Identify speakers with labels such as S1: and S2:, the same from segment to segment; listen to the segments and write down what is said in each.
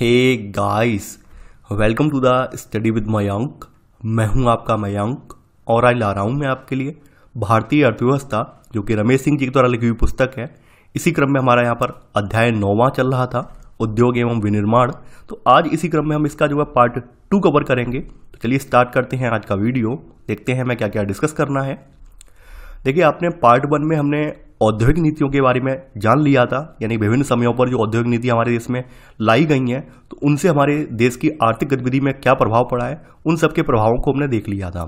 S1: hey guys welcome to the study with Mayank मैं हूं आपका मयंक और आज ला रहा हूं मैं आपके लिए भारतीय अर्थव्यवस्था जो कि रमेश सिंह जी के द्वारा लिखी हुई पुस्तक है इसी क्रम में हमारा यहाँ पर अध्याय नौवा चल रहा था उद्योग एवं विनिर्माण तो आज इसी क्रम में हम इसका जो है पार्ट टू कवर करेंगे तो चलिए स्टार्ट करते हैं आज का वीडियो देखते हैं मैं क्या क्या डिस्कस करना है देखिए आपने पार्ट वन में हमने औद्योगिक नीतियों के बारे में जान लिया था यानी विभिन्न समयों पर जो औद्योगिक नीति हमारे देश में लाई गई हैं तो उनसे हमारे देश की आर्थिक गतिविधि में क्या प्रभाव पड़ा है उन सब के प्रभावों को हमने देख लिया था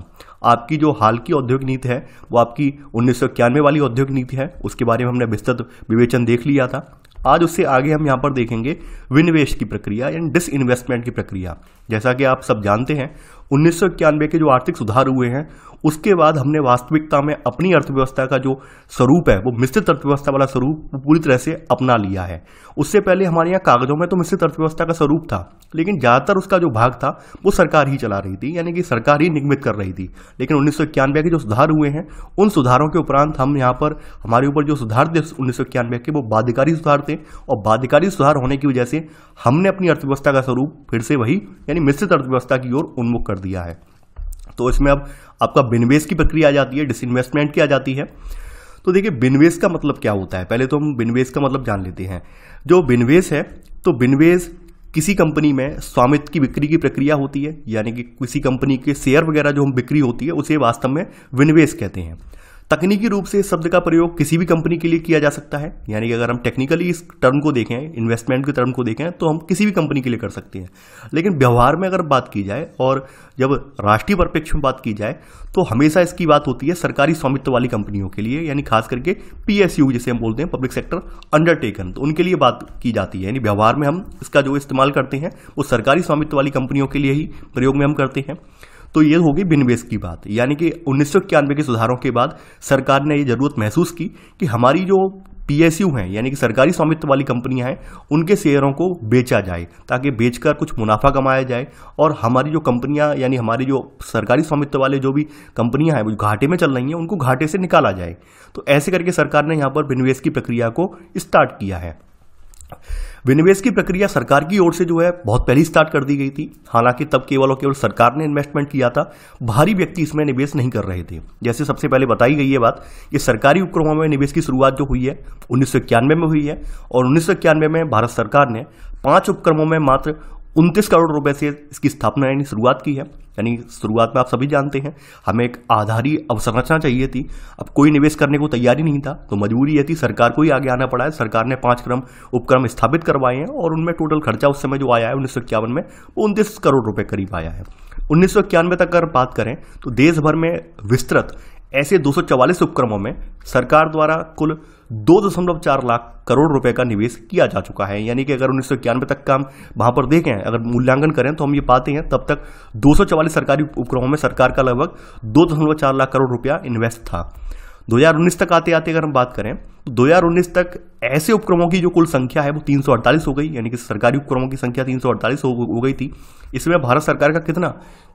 S1: आपकी जो हाल की औद्योगिक नीति है वो आपकी उन्नीस वाली औद्योगिक नीति है उसके बारे में हमने विस्तृत विवेचन देख लिया था आज उससे आगे हम यहाँ पर देखेंगे विनिवेश की प्रक्रिया यानी डिसइन्वेस्टमेंट की प्रक्रिया जैसा कि आप सब जानते हैं उन्नीस के जो आर्थिक सुधार हुए हैं उसके बाद हमने वास्तविकता में अपनी अर्थव्यवस्था का जो स्वरूप है वो मिश्रित अर्थव्यवस्था वाला स्वरूप पूरी तरह से अपना लिया है उससे पहले हमारे यहाँ कागजों में तो मिश्रित अर्थव्यवस्था का स्वरूप था लेकिन ज़्यादातर उसका जो भाग था वो सरकार ही चला रही थी यानी कि सरकार ही निगमित कर रही थी लेकिन उन्नीस के जो सुधार हुए हैं उन सुधारों के उपरांत हम यहाँ पर हमारे ऊपर जो सुधार थे उन्नीस के वो बाध्यकारी सुधार थे और बाध्यकारी सुधार होने की वजह से हमने अपनी अर्थव्यवस्था का स्वरूप फिर से वही यानी मिश्रित अर्थव्यवस्था की ओर उन्मुख कर दिया है तो इसमें अब आपका बिनवेश की प्रक्रिया आ जाती है डिसइन्वेस्टमेंट की आ जाती है तो देखिए बिनवेश का मतलब क्या होता है पहले तो हम बिनवेश का मतलब जान लेते हैं जो बिनवेश है तो बिनवेश किसी कंपनी में स्वामित्व की बिक्री की प्रक्रिया होती है यानी कि किसी कंपनी के शेयर वगैरह जो हम बिक्री होती है उसे वास्तव में विनवेश कहते हैं तकनीकी रूप से इस शब्द का प्रयोग किसी भी कंपनी के लिए किया जा सकता है यानी कि अगर हम टेक्निकली इस टर्म को देखें इन्वेस्टमेंट के टर्म को देखें तो हम किसी भी कंपनी के लिए कर सकते हैं लेकिन व्यवहार में अगर बात की जाए और जब राष्ट्रीय परिप्रेक्ष्य में बात की जाए तो हमेशा इसकी बात होती है सरकारी स्वामित्व वाली कंपनियों के लिए यानी खास करके पीएसयू जिसे हम बोलते हैं पब्लिक सेक्टर अंडरटेकन तो उनके लिए बात की जाती है यानी व्यवहार में हम इसका जो इस्तेमाल करते हैं वो सरकारी स्वामित्व वाली कंपनियों के लिए ही प्रयोग में हम करते हैं तो ये होगी विनिवेश की बात यानी कि उन्नीस के सुधारों के बाद सरकार ने ये जरूरत महसूस की कि हमारी जो पीएसयू हैं यानी कि सरकारी स्वामित्व वाली कंपनियां हैं उनके शेयरों को बेचा जाए ताकि बेचकर कुछ मुनाफा कमाया जाए और हमारी जो कंपनियां यानी हमारी जो सरकारी स्वामित्व वाले जो भी कंपनियां हैं वो घाटे में चल रही हैं उनको घाटे से निकाला जाए तो ऐसे करके सरकार ने यहाँ पर विनिवेश की प्रक्रिया को स्टार्ट किया है विनिवेश की प्रक्रिया सरकार की ओर से जो है बहुत पहले स्टार्ट कर दी गई थी हालांकि तब केवल और केवल सरकार ने इन्वेस्टमेंट किया था भारी व्यक्ति इसमें निवेश नहीं कर रहे थे जैसे सबसे पहले बताई गई है बात कि सरकारी उपक्रमों में निवेश की शुरुआत जो हुई है उन्नीस में हुई है और उन्नीस में भारत सरकार ने पांच उपक्रमों में मात्र उनतीस करोड़ रुपए से इसकी स्थापना यानी शुरुआत की है यानी शुरुआत में आप सभी जानते हैं हमें एक आधारी अवसंरचना चाहिए थी अब कोई निवेश करने को तैयारी नहीं था तो मजबूरी यह थी सरकार को ही आगे आना पड़ा है सरकार ने पांच क्रम उपक्रम स्थापित करवाए हैं और उनमें टोटल खर्चा उस समय जो आया है उन्नीस में वो उनतीस करोड़ रुपये करीब आया है उन्नीस तक अगर बात करें तो देश भर में विस्तृत ऐसे दो उपक्रमों में सरकार द्वारा कुल दो दशमलव चार लाख करोड़ रुपए का निवेश किया जा चुका है यानी कि अगर उन्नीस सौ इक्यानवे तक का हम वहां पर देखें अगर मूल्यांकन करें तो हम ये पाते हैं तब तक दो सौ चवालीस सरकारी उपक्रमों में सरकार का लगभग दो दशमलव चार लाख करोड़ रुपया इन्वेस्ट था 2019 तक आते आते अगर हम बात करें तो 2019 तक ऐसे उपक्रमों की जो कुल संख्या है वो 348 हो गई यानी कि सरकारी उपक्रमों की संख्या 348 हो, हो गई थी इसमें भारत सरकार का कितना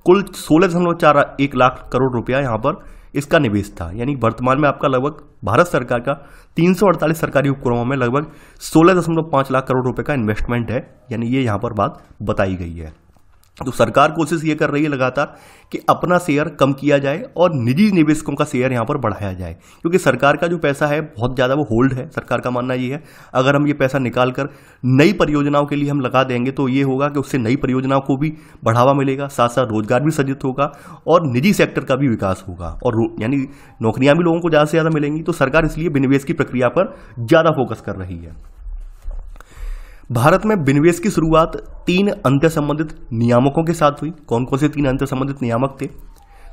S1: कुल सोलह दशमलव चार एक लाख करोड़ रुपया यहाँ पर इसका निवेश था यानी वर्तमान में आपका लगभग भारत सरकार का तीन सरकारी उपक्रमों में लगभग सोलह लाख करोड़ रुपए का इन्वेस्टमेंट है यानी ये यहाँ पर बात बताई गई है तो सरकार कोशिश ये कर रही है लगातार कि अपना शेयर कम किया जाए और निजी निवेशकों का शेयर यहाँ पर बढ़ाया जाए क्योंकि सरकार का जो पैसा है बहुत ज़्यादा वो होल्ड है सरकार का मानना ये है अगर हम ये पैसा निकाल कर नई परियोजनाओं के लिए हम लगा देंगे तो ये होगा कि उससे नई परियोजनाओं को भी बढ़ावा मिलेगा साथ साथ रोजगार भी सृजित होगा और निजी सेक्टर का भी विकास होगा और यानी नौकरियाँ भी लोगों को ज़्यादा से ज़्यादा मिलेंगी तो सरकार इसलिए विनिवेश की प्रक्रिया पर ज़्यादा फोकस कर रही है भारत में बिनवेज की शुरुआत तीन अंत्य संबंधित नियामकों के साथ हुई कौन कौन से तीन अंत्य संबंधित नियामक थे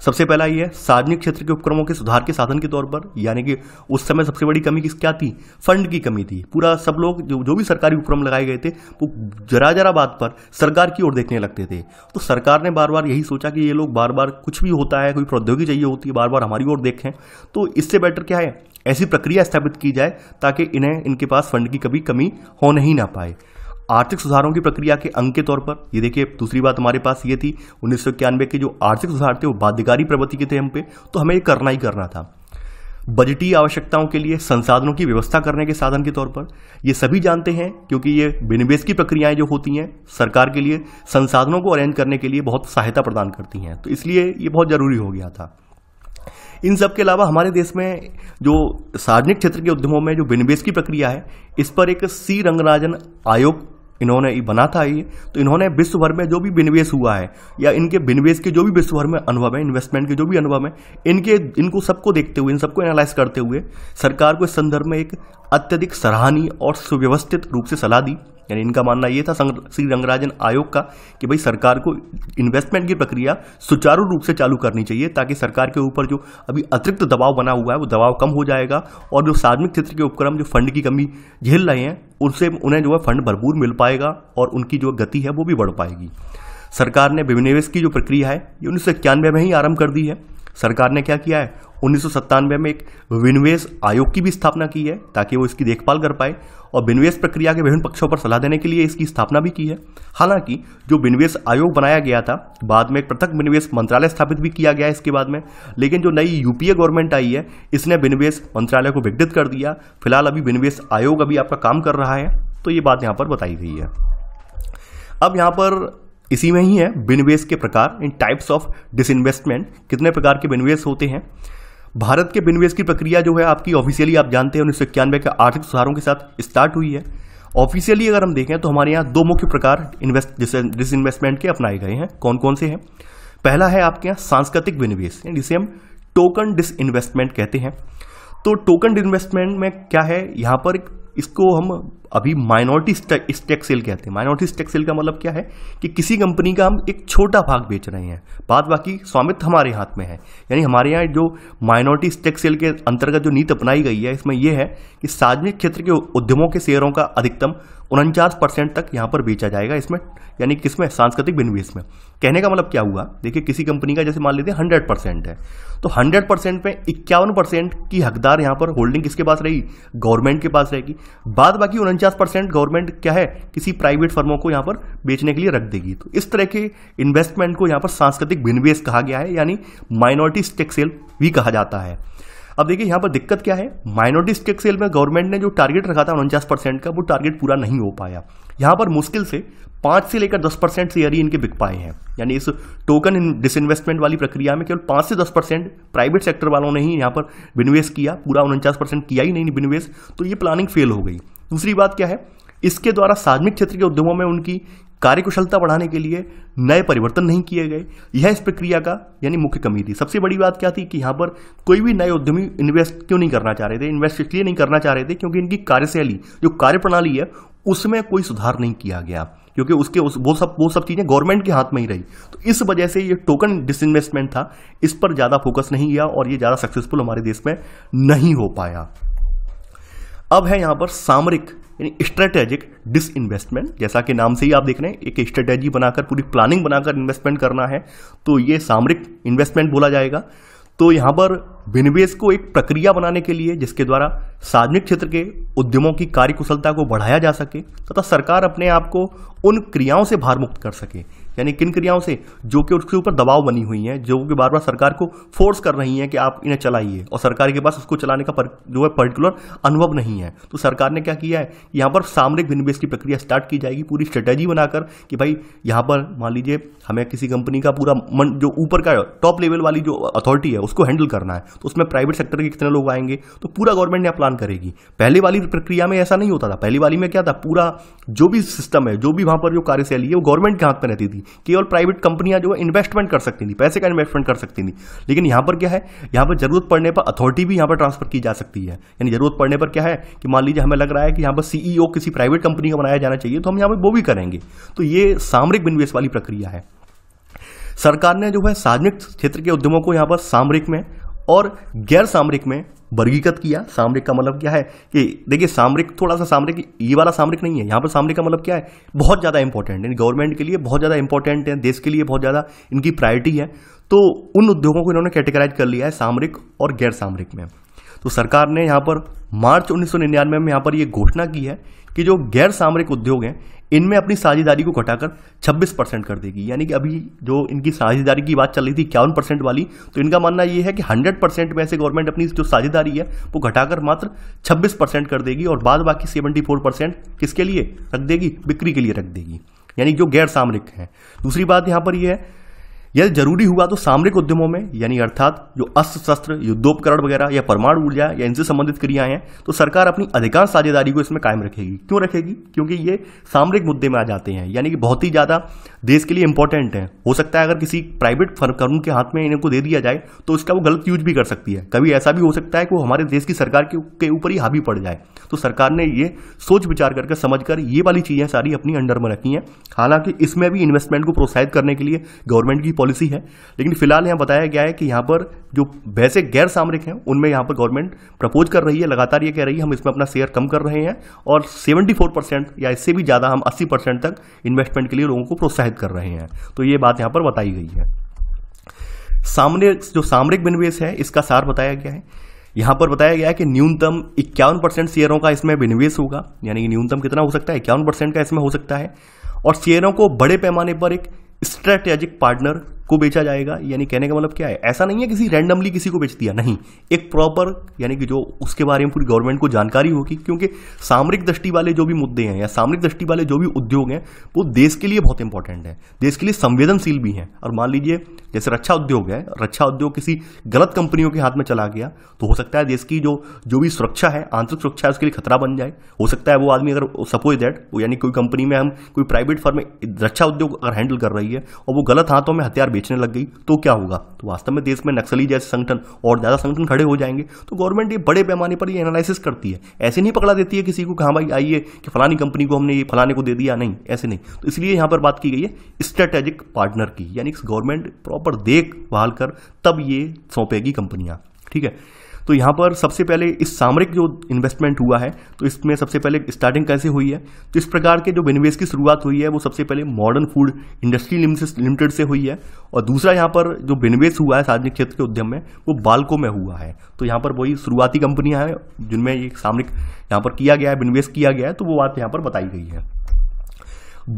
S1: सबसे पहला ये सार्वजनिक क्षेत्र के उपक्रमों के सुधार के साधन के तौर पर यानी कि उस समय सबसे बड़ी कमी किस क्या थी फंड की कमी थी पूरा सब लोग जो जो भी सरकारी उपक्रम लगाए गए थे वो जरा जरा बात पर सरकार की ओर देखने लगते थे तो सरकार ने बार बार यही सोचा कि ये लोग बार बार कुछ भी होता है कोई प्रौद्योगिकी चाहिए होती है बार बार हमारी ओर देखें तो इससे बेटर क्या है ऐसी प्रक्रिया स्थापित की जाए ताकि इन्हें इनके पास फंड की कभी कमी हो नहीं ना पाए आर्थिक सुधारों की प्रक्रिया के अंग के तौर पर ये देखिए दूसरी बात हमारे पास ये थी उन्नीस के जो आर्थिक सुधार थे वो बाध्यकारी प्रवृत्ति के थे हम पे तो हमें ये करना ही करना था बजटीय आवश्यकताओं के लिए संसाधनों की व्यवस्था करने के साधन के तौर पर ये सभी जानते हैं क्योंकि ये विनिवेश की प्रक्रियाएं जो होती हैं सरकार के लिए संसाधनों को अरेंज करने के लिए बहुत सहायता प्रदान करती हैं तो इसलिए ये बहुत ज़रूरी हो गया था इन सब के अलावा हमारे देश में जो सार्वजनिक क्षेत्र के उद्यमों में जो विनिवेश की प्रक्रिया है इस पर एक सी रंगराजन आयोग इन्होंने ये बना था ये तो इन्होंने विश्व भर में जो भी विनिवेश हुआ है या इनके विनिवेश के जो भी विश्व भर में अनुभव है इन्वेस्टमेंट के जो भी अनुभव है इनके इनको सबको देखते हुए इन सबको एनालाइज करते हुए सरकार को इस संदर्भ में एक अत्यधिक सराहनीय और सुव्यवस्थित रूप से सलाह दी यानी इनका मानना यह था श्री रंगराजन आयोग का कि भाई सरकार को इन्वेस्टमेंट की प्रक्रिया सुचारू रूप से चालू करनी चाहिए ताकि सरकार के ऊपर जो अभी अतिरिक्त दबाव बना हुआ है वो दबाव कम हो जाएगा और जो सार्वजनिक क्षेत्र के उपक्रम जो फंड की कमी झेल रहे हैं उनसे उन्हें जो है फंड भरपूर मिल पाएगा और उनकी जो गति है वो भी बढ़ पाएगी सरकार ने विनिवेश की जो प्रक्रिया है ये उन्नीस में ही आरंभ कर दी है सरकार ने क्या किया है उन्नीस में एक विनिवेश आयोग की भी स्थापना की है ताकि वो इसकी देखभाल कर पाए और विनिवेश प्रक्रिया के विभिन्न पक्षों पर सलाह देने के लिए इसकी स्थापना भी की है हालांकि जो विनिवेश आयोग बनाया गया था बाद में एक पृथक विनिवेश मंत्रालय स्थापित भी किया गया इसके बाद में लेकिन जो नई यूपीए गवर्नमेंट आई है इसने विनिवेश मंत्रालय को विघटित कर दिया फिलहाल अभी विनिवेश आयोग अभी आपका काम कर रहा है तो ये बात यहाँ पर बताई गई है अब यहाँ पर इसी में ही है विनिवेश के प्रकार इन टाइप्स ऑफ डिसइन्वेस्टमेंट कितने प्रकार के विनिवेश होते हैं भारत के विनिवेश की प्रक्रिया जो है आपकी ऑफिशियली आप जानते हैं उन्नीस सौ इक्यानवे के आर्थिक सुधारों के साथ स्टार्ट हुई है ऑफिशियली अगर हम देखें तो हमारे यहाँ दो मुख्य प्रकार इन्वेस्ट डिसइन्वेस्टमेंट के अपनाए गए हैं कौन कौन से हैं पहला है आपके यहाँ सांस्कृतिक विनिवेश जिसे हम टोकन डिसइन्वेस्टमेंट कहते हैं तो टोकन इन्वेस्टमेंट में क्या है यहाँ पर इसको हम अभी माइनॉरिटी स्टेक सेल कहते हैं माइनॉरिटी स्टेक सेल का मतलब क्या है कि किसी कंपनी का हम एक छोटा भाग बेच रहे हैं बाद बाकी स्वामित्व हमारे हाथ में है यानी हमारे यहाँ जो माइनॉरिटी स्टेक सेल के अंतर्गत जो नीति अपनाई गई है इसमें यह है कि सार्वजनिक क्षेत्र के उद्यमों के शेयरों का अधिकतम उनचास परसेंट तक यहाँ पर बेचा जाएगा इसमें यानी किसमें सांस्कृतिक बिनवेश में कहने का मतलब क्या हुआ देखिए किसी कंपनी का जैसे मान लेते हैं हंड्रेड परसेंट है तो हंड्रेड परसेंट में इक्यावन परसेंट की हकदार यहाँ पर होल्डिंग किसके पास रही गवर्नमेंट के पास रहेगी बाद बाकी उनचास 50 परसेंट गवर्नमेंट क्या है किसी प्राइवेट फर्मों को यहाँ पर बेचने के लिए रख देगी तो इस तरह के इन्वेस्टमेंट को यहाँ पर सांस्कृतिक भिनवेश कहा गया है यानी माइनॉरिटी स्टेक सेल भी कहा जाता है अब देखिए यहाँ पर दिक्कत क्या है माइनॉरिटी स्टेक सेल में गवर्नमेंट ने जो टारगेट रखा था उनचास परसेंट का वो टारगेट पूरा नहीं हो पाया यहाँ पर मुश्किल से पाँच से लेकर दस परसेंट शेयर ही इनके बिक पाए हैं यानी इस टोकन डिसइन्वेस्टमेंट वाली प्रक्रिया में केवल पाँच से दस परसेंट प्राइवेट सेक्टर वालों ने ही यहाँ पर विनिवेश किया पूरा उनचास परसेंट किया ही नहीं विनिवेश तो ये प्लानिंग फेल हो गई दूसरी बात क्या है इसके द्वारा सार्वजनिक क्षेत्र के उद्यमों में उनकी कार्यकुशलता बढ़ाने के लिए नए परिवर्तन नहीं किए गए यह इस प्रक्रिया का यानी मुख्य कमी थी सबसे बड़ी बात क्या थी कि यहाँ पर कोई भी नए उद्यमी इन्वेस्ट क्यों नहीं करना चाह रहे थे इन्वेस्ट इसलिए नहीं करना चाह रहे थे क्योंकि इनकी कार्यशैली जो कार्यप्रणाली है उसमें कोई सुधार नहीं किया गया क्योंकि उसके उस वो सब वो सब चीज़ें गवर्नमेंट के हाथ में ही रही तो इस वजह से ये टोकन डिसइन्वेस्टमेंट था इस पर ज़्यादा फोकस नहीं किया और ये ज़्यादा सक्सेसफुल हमारे देश में नहीं हो पाया अब है यहाँ पर सामरिक यानी स्ट्रेटेजिक डिस इन्वेस्टमेंट जैसा कि नाम से ही आप देख रहे हैं एक स्ट्रेटेजी बनाकर पूरी प्लानिंग बनाकर इन्वेस्टमेंट करना है तो ये सामरिक इन्वेस्टमेंट बोला जाएगा तो यहाँ पर विनिवेश को एक प्रक्रिया बनाने के लिए जिसके द्वारा सार्वजनिक क्षेत्र के उद्यमों की कार्यकुशलता को बढ़ाया जा सके तथा सरकार अपने आप को उन क्रियाओं से भारमुक्त कर सके यानी किन क्रियाओं से जो कि उसके ऊपर दबाव बनी हुई हैं जो कि बार बार सरकार को फोर्स कर रही है कि आप इन्हें चलाइए और सरकार के पास उसको चलाने का पर, जो है पर्टिकुलर अनुभव नहीं है तो सरकार ने क्या किया है यहाँ पर सामरिक विनिवेश की प्रक्रिया स्टार्ट की जाएगी पूरी स्ट्रेटेजी बनाकर कि भाई यहाँ पर मान लीजिए हमें किसी कंपनी का पूरा मन जो ऊपर का टॉप लेवल वाली जो अथॉरिटी है उसको हैंडल करना है तो उसमें प्राइवेट सेक्टर के कितने लोग आएंगे तो पूरा गवर्नमेंट यहाँ प्लान करेगी पहले वाली प्रक्रिया में ऐसा नहीं होता था पहली वाली में क्या था पूरा जो भी सिस्टम है जो भी वहाँ पर जो कार्यशैली है वो गवर्नमेंट के हाथ में रहती थी केवल प्राइवेट कंपनियां जो है इन्वेस्टमेंट कर सकती थी पैसे का इन्वेस्टमेंट कर सकती थी लेकिन यहां पर क्या है यहां पर जरूरत पड़ने पर अथॉरिटी भी यहां पर ट्रांसफर की जा सकती है यानी जरूरत पड़ने पर क्या है कि मान लीजिए हमें लग रहा है कि यहां पर सीईओ e किसी प्राइवेट कंपनी का बनाया जाना चाहिए तो हम यहां पर वो भी करेंगे तो ये सामरिक विनिवेश वाली प्रक्रिया है सरकार ने जो है सार्वजनिक क्षेत्र के उद्यमों को यहां पर सामरिक में और गैर सामरिक में वर्गीकृत किया सामरिक का मतलब क्या है कि देखिए सामरिक थोड़ा सा सामरिक ये वाला सामरिक नहीं है यहाँ पर सामरिक का मतलब क्या है बहुत ज़्यादा इंपॉर्टेंट है गवर्नमेंट के लिए बहुत ज़्यादा इंपॉर्टेंट है देश के लिए बहुत ज़्यादा इनकी प्रायोरिटी है तो उन उद्योगों को इन्होंने कैटेगराइज कर लिया है सामरिक और गैर सामरिक में तो सरकार ने यहाँ पर मार्च उन्नीस में यहाँ पर ये घोषणा की है कि जो गैर सामरिक उद्योग हैं इनमें अपनी साझेदारी को घटाकर 26 परसेंट कर देगी यानी कि अभी जो इनकी साझेदारी की बात चल रही थी इक्यावन परसेंट वाली तो इनका मानना यह है कि 100 परसेंट में से गवर्नमेंट अपनी जो साझेदारी है वो घटाकर मात्र 26 परसेंट कर देगी और बाद बाकी 74 परसेंट किसके लिए रख देगी बिक्री के लिए रख देगी यानी जो गैर सामरिक हैं दूसरी बात यहाँ पर यह है यदि जरूरी हुआ तो सामरिक उद्यमों में यानी अर्थात जो अस्त्र शस्त्र युद्धोपकरण वगैरह या परमाणु ऊर्जा या इनसे संबंधित क्रियाएं हैं तो सरकार अपनी अधिकांश साझेदारी को इसमें कायम रखेगी क्यों रखेगी क्योंकि ये सामरिक मुद्दे में आ जाते हैं यानी कि बहुत ही ज़्यादा देश के लिए इंपॉर्टेंट हैं हो सकता है अगर किसी प्राइवेट फर्म के हाथ में इनको दे दिया जाए तो इसका वो गलत यूज भी कर सकती है कभी ऐसा भी हो सकता है कि वो हमारे देश की सरकार के ऊपर ही हावी पड़ जाए तो सरकार ने ये सोच विचार करके समझ कर ये वाली चीज़ें सारी अपनी अंडर में रखी हैं हालांकि इसमें भी इन्वेस्टमेंट को प्रोत्साहित करने के लिए गवर्नमेंट की पॉलिसी है लेकिन फिलहाल यहाँ बताया गया है कि यहाँ पर जो वैसे गैर सामरिक हैं उनमें यहाँ पर गवर्नमेंट प्रपोज कर रही है लगातार ये कह रही है हम इसमें अपना शेयर कम कर रहे हैं और 74 परसेंट या इससे भी ज़्यादा हम 80 परसेंट तक इन्वेस्टमेंट के लिए लोगों को प्रोत्साहित कर रहे हैं तो ये बात यहाँ पर बताई गई है सामने जो सामरिक विनिवेश है इसका सार बताया गया है यहाँ पर बताया गया है कि न्यूनतम इक्यावन परसेंट शेयरों का इसमें विनिवेश होगा यानी कि न्यूनतम कितना हो सकता है इक्यावन परसेंट का इसमें हो सकता है और शेयरों को बड़े पैमाने पर एक स्ट्रेटेजिक पार्टनर को बेचा जाएगा यानी कहने का मतलब क्या है ऐसा नहीं है किसी रैंडमली किसी को बेच दिया नहीं एक प्रॉपर यानी कि जो उसके बारे में पूरी गवर्नमेंट को जानकारी होगी क्योंकि सामरिक दृष्टि वाले जो भी मुद्दे हैं या सामरिक दृष्टि वाले जो भी उद्योग हैं वो देश के लिए बहुत इंपॉर्टेंट है देश के लिए संवेदनशील भी हैं और मान लीजिए जैसे रक्षा उद्योग है रक्षा उद्योग किसी गलत कंपनियों के हाथ में चला गया तो हो सकता है देश की जो जो भी सुरक्षा है आंतरिक सुरक्षा है उसके लिए खतरा बन जाए हो सकता है वो आदमी अगर सपोज दैट यानी कोई कंपनी में हम कोई प्राइवेट फर्म रक्षा उद्योग अगर हैंडल कर रही है और वो गलत हाथों में हथियार बेचने लग गई तो क्या होगा तो वास्तव में देश में नक्सली जैसे संगठन और ज़्यादा संगठन खड़े हो जाएंगे तो गवर्नमेंट ये बड़े पैमाने पर ये एनालिसिस करती है ऐसे नहीं पकड़ा देती है किसी को कहा भाई आइए कि फलानी कंपनी को हमने ये फलाने को दे दिया नहीं ऐसे नहीं तो इसलिए यहां पर बात की गई है स्ट्रेटेजिक पार्टनर की यानी गवर्नमेंट प्रॉपर देख भाल कर तब ये सौंपेगी कंपनियां ठीक है तो यहाँ पर सबसे पहले इस सामरिक जो इन्वेस्टमेंट हुआ है तो इसमें सबसे पहले स्टार्टिंग कैसे हुई है तो इस प्रकार के जो विनिवेश की शुरुआत हुई है वो सबसे पहले मॉडर्न फूड इंडस्ट्री लिमिटेड से हुई है और दूसरा यहाँ पर जो विनिवेश हुआ है सार्वजनिक क्षेत्र के उद्यम में वो बालको में हुआ है तो यहाँ पर वही शुरुआती कंपनियाँ हैं जिनमें ये सामरिक यहाँ पर किया गया है विनिवेश किया गया है तो वो बात यहाँ पर बताई गई है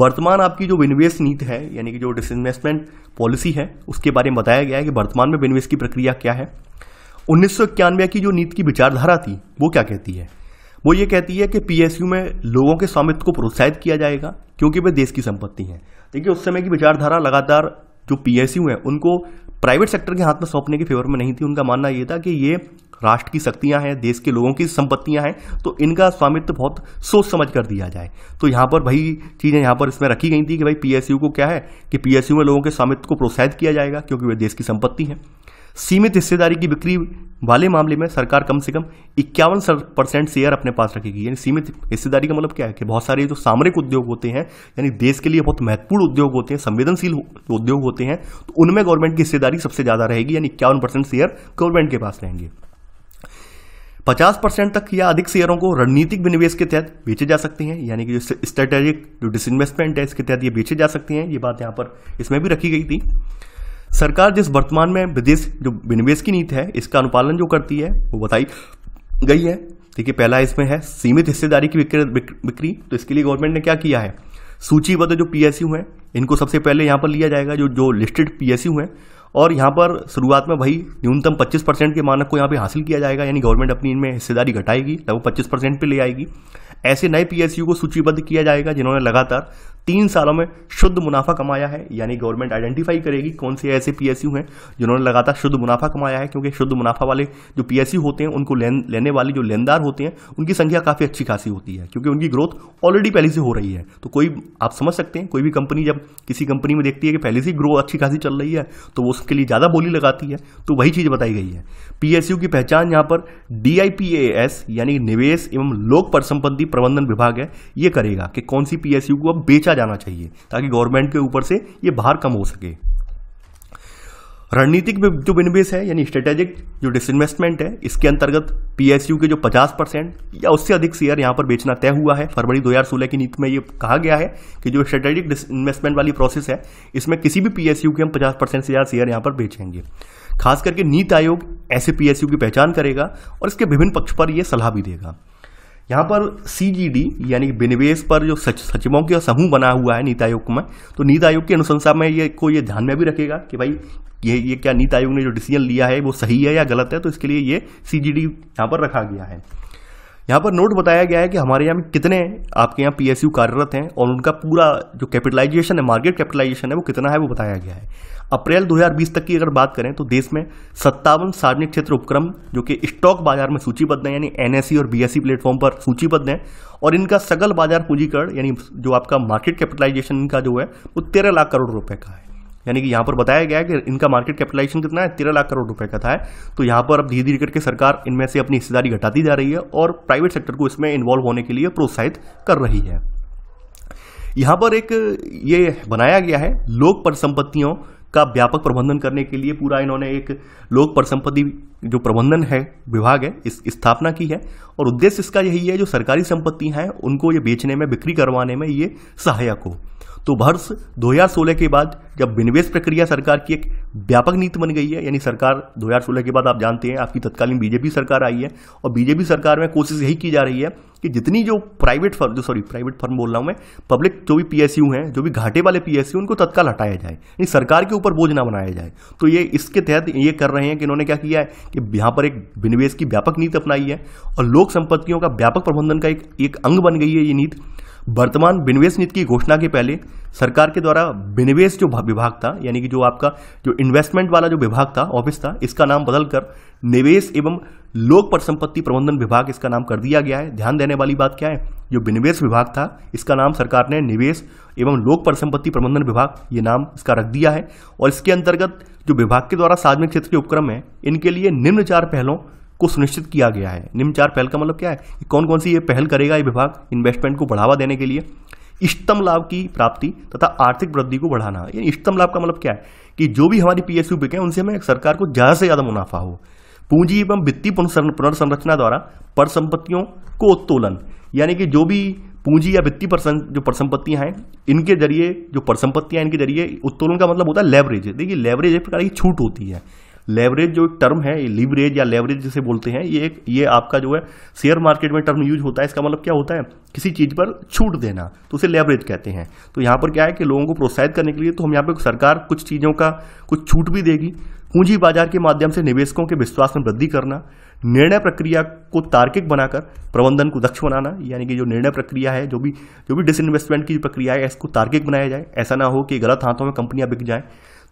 S1: वर्तमान आपकी जो विनिवेश नीति है यानी कि जो डिसइन्वेस्टमेंट पॉलिसी है उसके बारे में बताया गया है कि वर्तमान में विनिवेश की प्रक्रिया क्या है उन्नीस की जो नीति की विचारधारा थी वो क्या कहती है वो ये कहती है कि पीएसयू में लोगों के स्वामित्व को प्रोत्साहित किया जाएगा क्योंकि वे देश की संपत्ति हैं देखिए उस समय की विचारधारा लगातार जो पीएसयू है उनको प्राइवेट सेक्टर के हाथ में सौंपने के फेवर में नहीं थी उनका मानना ये था कि ये राष्ट्र की शक्तियां हैं देश के लोगों की संपत्तियां हैं तो इनका स्वामित्व बहुत सोच समझ कर दिया जाए तो यहाँ पर भाई चीज़ें यहाँ पर इसमें रखी गई थी कि भाई पीएसयू को क्या है कि पीएसयू में लोगों के स्वामित्व को प्रोत्साहित किया जाएगा क्योंकि वे देश की संपत्ति हैं सीमित हिस्सेदारी की बिक्री वाले मामले में सरकार कम से कम इक्यावन परसेंट शेयर अपने पास रखेगी यानी सीमित हिस्सेदारी का मतलब क्या है कि बहुत सारे जो सामरिक उद्योग होते हैं यानी देश के लिए बहुत महत्वपूर्ण उद्योग होते हैं संवेदनशील उद्योग होते हैं तो उनमें गवर्नमेंट की हिस्सेदारी सबसे ज़्यादा रहेगी यानी इक्यावन परसेंट शेयर गवर्नमेंट के पास रहेंगे पचास परसेंट तक या अधिक शेयरों को रणनीतिक विनिवेश के तहत बेचे जा सकते हैं यानी कि जो स्ट्रेटेजिक जो डिसइन्वेस्टमेंट है इसके तहत ये बेचे जा सकते हैं ये बात यहाँ पर इसमें भी रखी गई थी सरकार जिस वर्तमान में विदेश जो विनिवेश की नीति है इसका अनुपालन जो करती है वो बताई गई है ठीक है पहला इसमें है सीमित हिस्सेदारी की बिक्री तो इसके लिए गवर्नमेंट ने क्या किया है सूचीबद्ध जो पी हैं इनको सबसे पहले यहाँ पर लिया जाएगा जो जो लिस्टेड पी हैं और यहाँ पर शुरुआत में भाई न्यूनतम 25 परसेंट के मानक को यहाँ पे हासिल किया जाएगा यानी गवर्नमेंट अपनी इनमें हिस्सेदारी घटाएगी लगभग 25 परसेंट पर ले आएगी ऐसे नए पी को सूचीबद्ध किया जाएगा जिन्होंने लगातार तीन सालों में शुद्ध मुनाफा कमाया है यानी गवर्नमेंट आइडेंटिफाई करेगी कौन से ऐसे पीएसयू हैं जिन्होंने लगातार शुद्ध मुनाफा कमाया है क्योंकि शुद्ध मुनाफा वाले जो पीएसयू होते हैं उनको लेन, लेने वाले जो लेनदार होते हैं उनकी संख्या काफ़ी अच्छी खासी होती है क्योंकि उनकी ग्रोथ ऑलरेडी पहले से हो रही है तो कोई आप समझ सकते हैं कोई भी कंपनी जब किसी कंपनी में देखती है कि पहले से ग्रोथ अच्छी खासी चल रही है तो वो उसके लिए ज़्यादा बोली लगाती है तो वही चीज़ बताई गई है पीएसयू की पहचान यहाँ पर डीआईपीएएस यानी निवेश एवं लोक पर संपत्ति प्रबंधन विभाग है ये करेगा कि कौन सी पीएसयू को अब बेचा जाना चाहिए ताकि गवर्नमेंट के ऊपर से ये भार कम हो सके रणनीतिक जो विनिवेश है यानी स्ट्रेटेजिक जो डिसइन्वेस्टमेंट है इसके अंतर्गत पीएसयू के जो 50 परसेंट या उससे अधिक शेयर यहां पर बेचना तय हुआ है फरवरी 2016 की नीति में ये कहा गया है कि जो स्ट्रेटेजिक डिसइन्वेस्टमेंट वाली प्रोसेस है इसमें किसी भी पीएसयू के हम 50 परसेंट से ज़्यादा शेयर यहाँ पर बेचेंगे खास करके नीति आयोग ऐसे पीएसयू की पहचान करेगा और इसके विभिन्न पक्ष पर यह सलाह भी देगा यहाँ पर सीजीडी यानी विनिवेश पर जो सच सचिवों का समूह बना हुआ है नीति आयोग में तो नीति आयोग की अनुशंसा में ये को ये ध्यान में भी रखेगा कि भाई ये ये क्या नीति आयोग ने जो डिसीजन लिया है वो सही है या गलत है तो इसके लिए ये सीजीडी यहाँ पर रखा गया है यहाँ पर नोट बताया गया है कि हमारे यहाँ में कितने आपके यहाँ पी कार्यरत हैं और उनका पूरा जो कैपिटलाइजेशन है मार्केट कैपिटलाइजेशन है वो कितना है वो बताया गया है अप्रैल 2020 तक की अगर बात करें तो देश में सत्तावन सार्वजनिक क्षेत्र उपक्रम जो कि स्टॉक बाजार में सूचीबद्ध हैं यानी एन e और बीएससी प्लेटफॉर्म e पर सूचीबद्ध हैं और इनका सकल बाजार पूंजीकरण यानी जो आपका मार्केट कैपिटलाइजेशन इनका जो है वो तेरह लाख करोड़ रुपये का है यानी कि यहाँ पर बताया गया है कि इनका मार्केट कैपिटलाइजेशन कितना है तेरह लाख करोड़ रुपए का था तो यहाँ पर अब धीरे धीरे करके सरकार इनमें से अपनी हिस्सेदारी घटाती जा रही है और प्राइवेट सेक्टर को इसमें इन्वॉल्व होने के लिए प्रोत्साहित कर रही है यहाँ पर एक ये बनाया गया है लोक परिसंपत्तियों का व्यापक प्रबंधन करने के लिए पूरा इन्होंने एक लोक परिसंपत्ति जो प्रबंधन है विभाग है इस स्थापना की है और उद्देश्य इसका यही है जो सरकारी संपत्ति हैं उनको ये बेचने में बिक्री करवाने में ये सहायक हो तो वर्ष 2016 के बाद जब विनिवेश प्रक्रिया सरकार की एक व्यापक नीति बन गई है यानी सरकार 2016 के बाद आप जानते हैं आपकी तत्कालीन बीजेपी सरकार आई है और बीजेपी सरकार में कोशिश यही की जा रही है कि जितनी जो प्राइवेट फर्म जो सॉरी प्राइवेट फर्म बोल रहा हूँ मैं पब्लिक जो भी पीएसयू हैं जो भी घाटे वाले पीएसयू उनको तत्काल हटाया जाए यानी सरकार के ऊपर बोझ ना बनाया जाए तो ये इसके तहत ये कर रहे हैं कि इन्होंने क्या किया है कि यहाँ पर एक विनिवेश की व्यापक नीति अपनाई है और लोक संपत्तियों का व्यापक प्रबंधन का एक एक अंग बन गई है ये नीति वर्तमान विनिवेश नीति की घोषणा के पहले सरकार के द्वारा विनिवेश जो विभाग था यानी कि जो आपका जो इन्वेस्टमेंट वाला जो विभाग था ऑफिस था इसका नाम बदलकर निवेश एवं लोक परिसंपत्ति प्रबंधन विभाग इसका नाम कर दिया गया है ध्यान देने वाली बात क्या है जो विनिवेश विभाग था इसका नाम सरकार ने निवेश एवं लोक परिसंपत्ति प्रबंधन विभाग ये नाम इसका रख दिया है और इसके अंतर्गत जो विभाग के द्वारा सार्वजनिक क्षेत्र के उपक्रम है इनके लिए निम्न चार पहलों को सुनिश्चित किया गया है निम्न चार पहल का मतलब क्या है कि कौन कौन सी ये पहल करेगा ये विभाग इन्वेस्टमेंट को बढ़ावा देने के लिए इष्टतम लाभ की प्राप्ति तथा आर्थिक वृद्धि को बढ़ाना यानी इष्टतम लाभ का मतलब क्या है कि जो भी हमारी पी एस यू बिके उनसे हमें सरकार को ज़्यादा से ज़्यादा मुनाफा हो पूंजी एवं वित्तीय पुनर्संरचना द्वारा परिसंपत्तियों को उत्तोलन यानी कि जो भी पूंजी या वित्तीय जो परिसंपत्तियां हैं इनके जरिए जो परिसंपत्तियां इनके जरिए उत्तोलन का मतलब होता है लेवरेज देखिए लेवरेज एक प्रकार की छूट होती है लेवरेज जो टर्म है लिवरेज या लेवरेज जिसे बोलते हैं ये एक ये आपका जो है शेयर मार्केट में टर्म यूज होता है इसका मतलब क्या होता है किसी चीज़ पर छूट देना तो उसे लेवरेज कहते हैं तो यहाँ पर क्या है कि लोगों को प्रोत्साहित करने के लिए तो हम यहाँ पर सरकार कुछ चीज़ों का कुछ छूट भी देगी पूंजी बाजार के माध्यम से निवेशकों के विश्वास में वृद्धि करना निर्णय प्रक्रिया को तार्किक बनाकर प्रबंधन को दक्ष बनाना यानी कि जो निर्णय प्रक्रिया है जो भी जो भी डिसइन्वेस्टमेंट की प्रक्रिया है इसको तार्किक बनाया जाए ऐसा ना हो कि गलत हाथों में कंपनियां बिक जाएं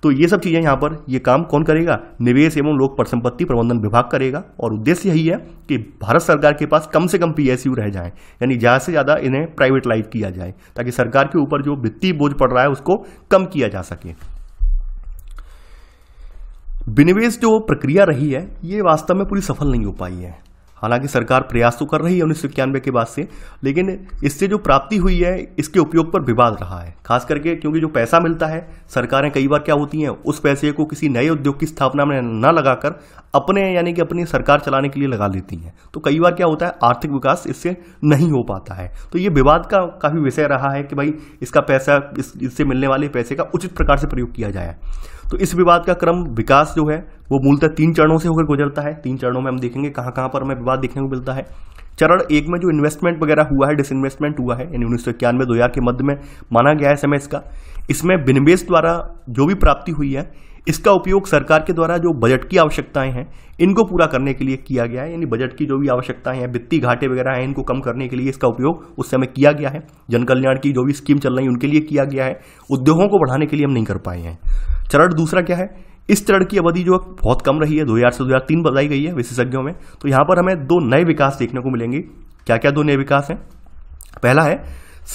S1: तो ये सब चीज़ें यहां पर ये काम कौन करेगा निवेश एवं लोक परिसंपत्ति प्रबंधन विभाग करेगा और उद्देश्य यही है कि भारत सरकार के पास कम से कम पीएसयू रह जाए यानी ज़्यादा से ज़्यादा इन्हें प्राइवेटलाइज किया जाए ताकि सरकार के ऊपर जो वित्तीय बोझ पड़ रहा है उसको कम किया जा सके विनिवेश जो प्रक्रिया रही है ये वास्तव में पूरी सफल नहीं हो पाई है हालांकि सरकार प्रयास तो कर रही है उन्नीस सौ इक्यानवे के बाद से लेकिन इससे जो प्राप्ति हुई है इसके उपयोग पर विवाद रहा है खास करके क्योंकि जो पैसा मिलता है सरकारें कई बार क्या होती हैं उस पैसे को किसी नए उद्योग की स्थापना में न लगाकर अपने यानी कि अपनी सरकार चलाने के लिए लगा लेती हैं तो कई बार क्या होता है आर्थिक विकास इससे नहीं हो पाता है तो ये विवाद का काफ़ी विषय रहा है कि भाई इसका पैसा इससे मिलने वाले पैसे का उचित प्रकार से प्रयोग किया जाए तो इस विवाद का क्रम विकास जो है वो मूलतः तीन चरणों से होकर गुजरता है तीन चरणों में हम देखेंगे कहाँ कहाँ पर हमें विवाद देखने को मिलता है चरण एक में जो इन्वेस्टमेंट वगैरह हुआ है डिसइन्वेस्टमेंट हुआ है यानी उन्नीस सौ इक्यानवे दो हजार के मध्य में माना गया है समय इसका इसमें बिनवेश द्वारा जो भी प्राप्ति हुई है इसका उपयोग सरकार के द्वारा जो बजट की आवश्यकताएं हैं इनको पूरा करने के लिए किया गया है यानी बजट की जो भी आवश्यकताएं हैं वित्तीय घाटे वगैरह हैं इनको कम करने के लिए इसका उपयोग उस समय किया गया है जन कल्याण की जो भी स्कीम चल रही है उनके लिए किया गया है उद्योगों को बढ़ाने के लिए हम नहीं कर पाए हैं चरण दूसरा क्या है इस चरण की अवधि जो बहुत कम रही है दो से दो बताई गई है विशेषज्ञों में तो यहाँ पर हमें दो नए विकास देखने को मिलेंगे क्या क्या दो नए विकास हैं पहला है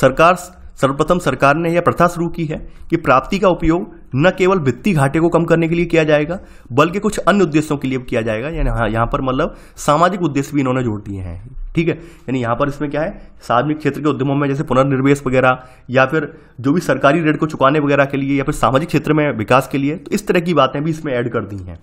S1: सरकार सर्वप्रथम सरकार ने यह प्रथा शुरू की है कि प्राप्ति का उपयोग न केवल वित्तीय घाटे को कम करने के लिए किया जाएगा बल्कि कुछ अन्य उद्देश्यों के लिए किया जाएगा यानी हाँ यहाँ पर मतलब सामाजिक उद्देश्य भी इन्होंने जोड़ दिए हैं ठीक है यानी यहाँ पर इसमें क्या है सार्वजनिक क्षेत्र के उद्यमों में जैसे पुनर्निवेश वगैरह या फिर जो भी सरकारी ऋण को चुकाने वगैरह के लिए या फिर सामाजिक क्षेत्र में विकास के लिए तो इस तरह की बातें भी इसमें ऐड कर दी हैं